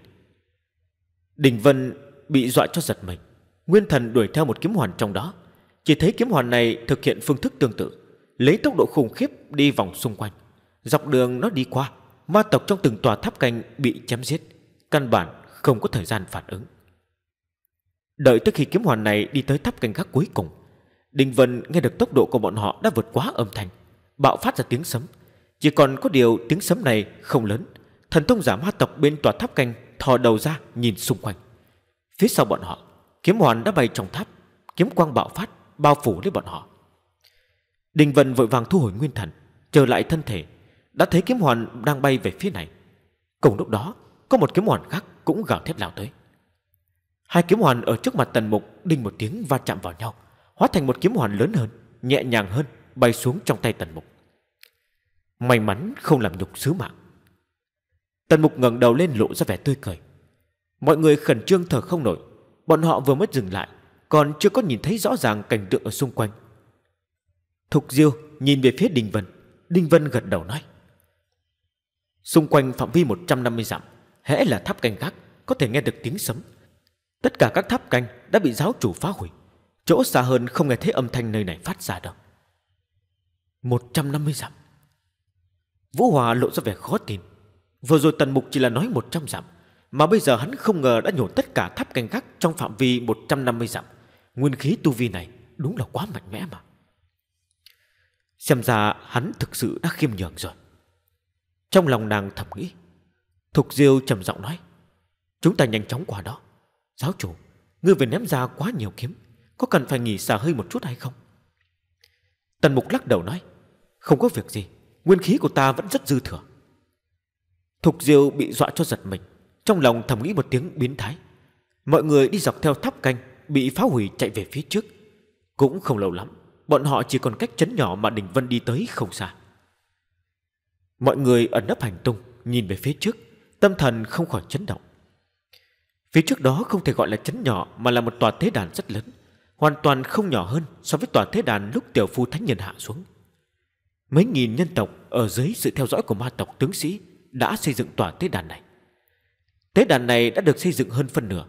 Đình Vân bị dọa cho giật mình, nguyên thần đuổi theo một kiếm hoàn trong đó, chỉ thấy kiếm hoàn này thực hiện phương thức tương tự, lấy tốc độ khủng khiếp đi vòng xung quanh. Dọc đường nó đi qua, ma tộc trong từng tòa tháp canh bị chém giết, căn bản không có thời gian phản ứng. Đợi tới khi kiếm hoàn này đi tới tháp canh gác cuối cùng, Đinh Vân nghe được tốc độ của bọn họ đã vượt quá âm thanh, bạo phát ra tiếng sấm. Chỉ còn có điều tiếng sấm này không lớn, thần thông giả ma tộc bên tòa tháp canh thò đầu ra nhìn xung quanh. Phía sau bọn họ, kiếm hoàn đã bay trong tháp, kiếm quang bạo phát bao phủ lấy bọn họ. Đình Vân vội vàng thu hồi nguyên thần, trở lại thân thể, đã thấy kiếm hoàn đang bay về phía này. Cùng lúc đó, có một kiếm hoàn khác cũng gào thét lao tới. Hai kiếm hoàn ở trước mặt Tần Mục đinh một tiếng va chạm vào nhau, hóa thành một kiếm hoàn lớn hơn, nhẹ nhàng hơn, bay xuống trong tay Tần Mục. May mắn không làm nhục sứ mạng. Tần Mục ngẩng đầu lên lộ ra vẻ tươi cười. Mọi người khẩn trương thở không nổi, bọn họ vừa mới dừng lại còn chưa có nhìn thấy rõ ràng cảnh tượng ở xung quanh. Thục Diêu nhìn về phía Đinh Vân, Đinh Vân gật đầu nói. Xung quanh phạm vi 150 dặm, hễ là tháp canh gác, có thể nghe được tiếng sấm. Tất cả các tháp canh đã bị giáo chủ phá hủy, chỗ xa hơn không nghe thấy âm thanh nơi này phát ra đâu. 150 dặm. Vũ Hòa lộ ra vẻ khó tin. Vừa rồi Tần Mục chỉ là nói 100 dặm, mà bây giờ hắn không ngờ đã nhổ tất cả tháp canh gác trong phạm vi 150 dặm. Nguyên khí tu vi này đúng là quá mạnh mẽ mà Xem ra hắn thực sự đã khiêm nhường rồi Trong lòng nàng thầm nghĩ Thục Diêu trầm giọng nói Chúng ta nhanh chóng qua đó Giáo chủ Ngươi về ném ra quá nhiều kiếm Có cần phải nghỉ xả hơi một chút hay không Tần mục lắc đầu nói Không có việc gì Nguyên khí của ta vẫn rất dư thừa Thục Diêu bị dọa cho giật mình Trong lòng thầm nghĩ một tiếng biến thái Mọi người đi dọc theo tháp canh bị phá hủy chạy về phía trước. Cũng không lâu lắm, bọn họ chỉ còn cách chấn nhỏ mà Đình Vân đi tới không xa. Mọi người ẩn nấp hành tung, nhìn về phía trước, tâm thần không khỏi chấn động. Phía trước đó không thể gọi là chấn nhỏ mà là một tòa thế đàn rất lớn, hoàn toàn không nhỏ hơn so với tòa thế đàn lúc tiểu phu thánh nhân hạ xuống. Mấy nghìn nhân tộc ở dưới sự theo dõi của ma tộc tướng sĩ đã xây dựng tòa thế đàn này. thế đàn này đã được xây dựng hơn phân nửa,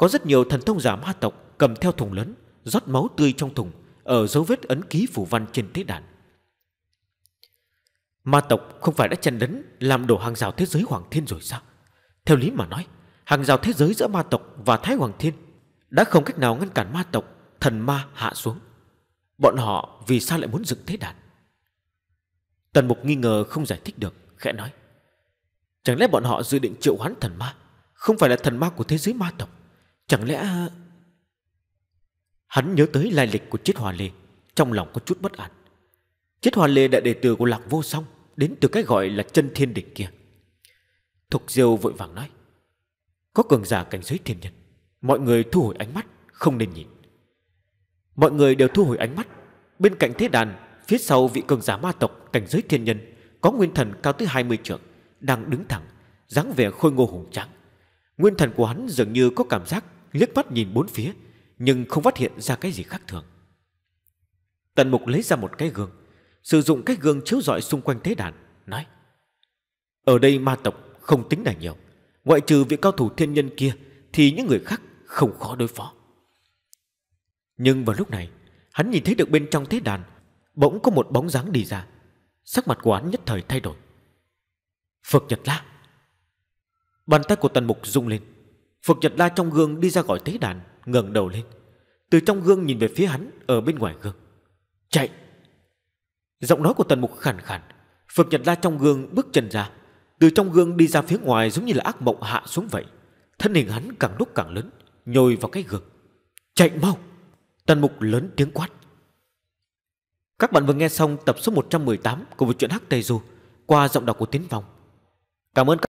có rất nhiều thần thông giả ma tộc cầm theo thùng lớn, rót máu tươi trong thùng, ở dấu vết ấn ký phủ văn trên tế đàn. Ma tộc không phải đã chân đấn làm đổ hàng rào thế giới Hoàng Thiên rồi sao? Theo lý mà nói, hàng rào thế giới giữa ma tộc và Thái Hoàng Thiên đã không cách nào ngăn cản ma tộc, thần ma hạ xuống. Bọn họ vì sao lại muốn dựng thế đàn? Tần Mục nghi ngờ không giải thích được, khẽ nói. Chẳng lẽ bọn họ dự định triệu hoán thần ma, không phải là thần ma của thế giới ma tộc? Chẳng lẽ... Hắn nhớ tới lai lịch của Chiết Hòa Lê, trong lòng có chút bất an. Chiết Hòa Lê đã đệ từ của Lạc Vô Song, đến từ cái gọi là chân thiên đỉnh kia. Thục Diêu vội vàng nói, có cường giả cảnh giới thiên nhân, mọi người thu hồi ánh mắt, không nên nhìn. Mọi người đều thu hồi ánh mắt, bên cạnh thế đàn, phía sau vị cường giả ma tộc cảnh giới thiên nhân, có nguyên thần cao tới 20 trượng, đang đứng thẳng, dáng vẻ khôi ngô hùng tráng. Nguyên thần của hắn dường như có cảm giác liếc mắt nhìn bốn phía nhưng không phát hiện ra cái gì khác thường tần mục lấy ra một cái gương sử dụng cái gương chiếu rọi xung quanh thế đàn nói ở đây ma tộc không tính là nhiều ngoại trừ vị cao thủ thiên nhân kia thì những người khác không khó đối phó nhưng vào lúc này hắn nhìn thấy được bên trong thế đàn bỗng có một bóng dáng đi ra sắc mặt của hắn nhất thời thay đổi phật nhật la bàn tay của tần mục rung lên Phật Nhật La trong gương đi ra khỏi tế đàn ngẩng đầu lên Từ trong gương nhìn về phía hắn Ở bên ngoài gương Chạy Giọng nói của tần mục khàn khàn Phật Nhật La trong gương bước chân ra Từ trong gương đi ra phía ngoài giống như là ác mộng hạ xuống vậy Thân hình hắn càng lúc càng lớn Nhồi vào cái gương Chạy mau Tần mục lớn tiếng quát Các bạn vừa nghe xong tập số 118 Của một chuyện hắc Tây Du Qua giọng đọc của Tiến Vong Cảm ơn các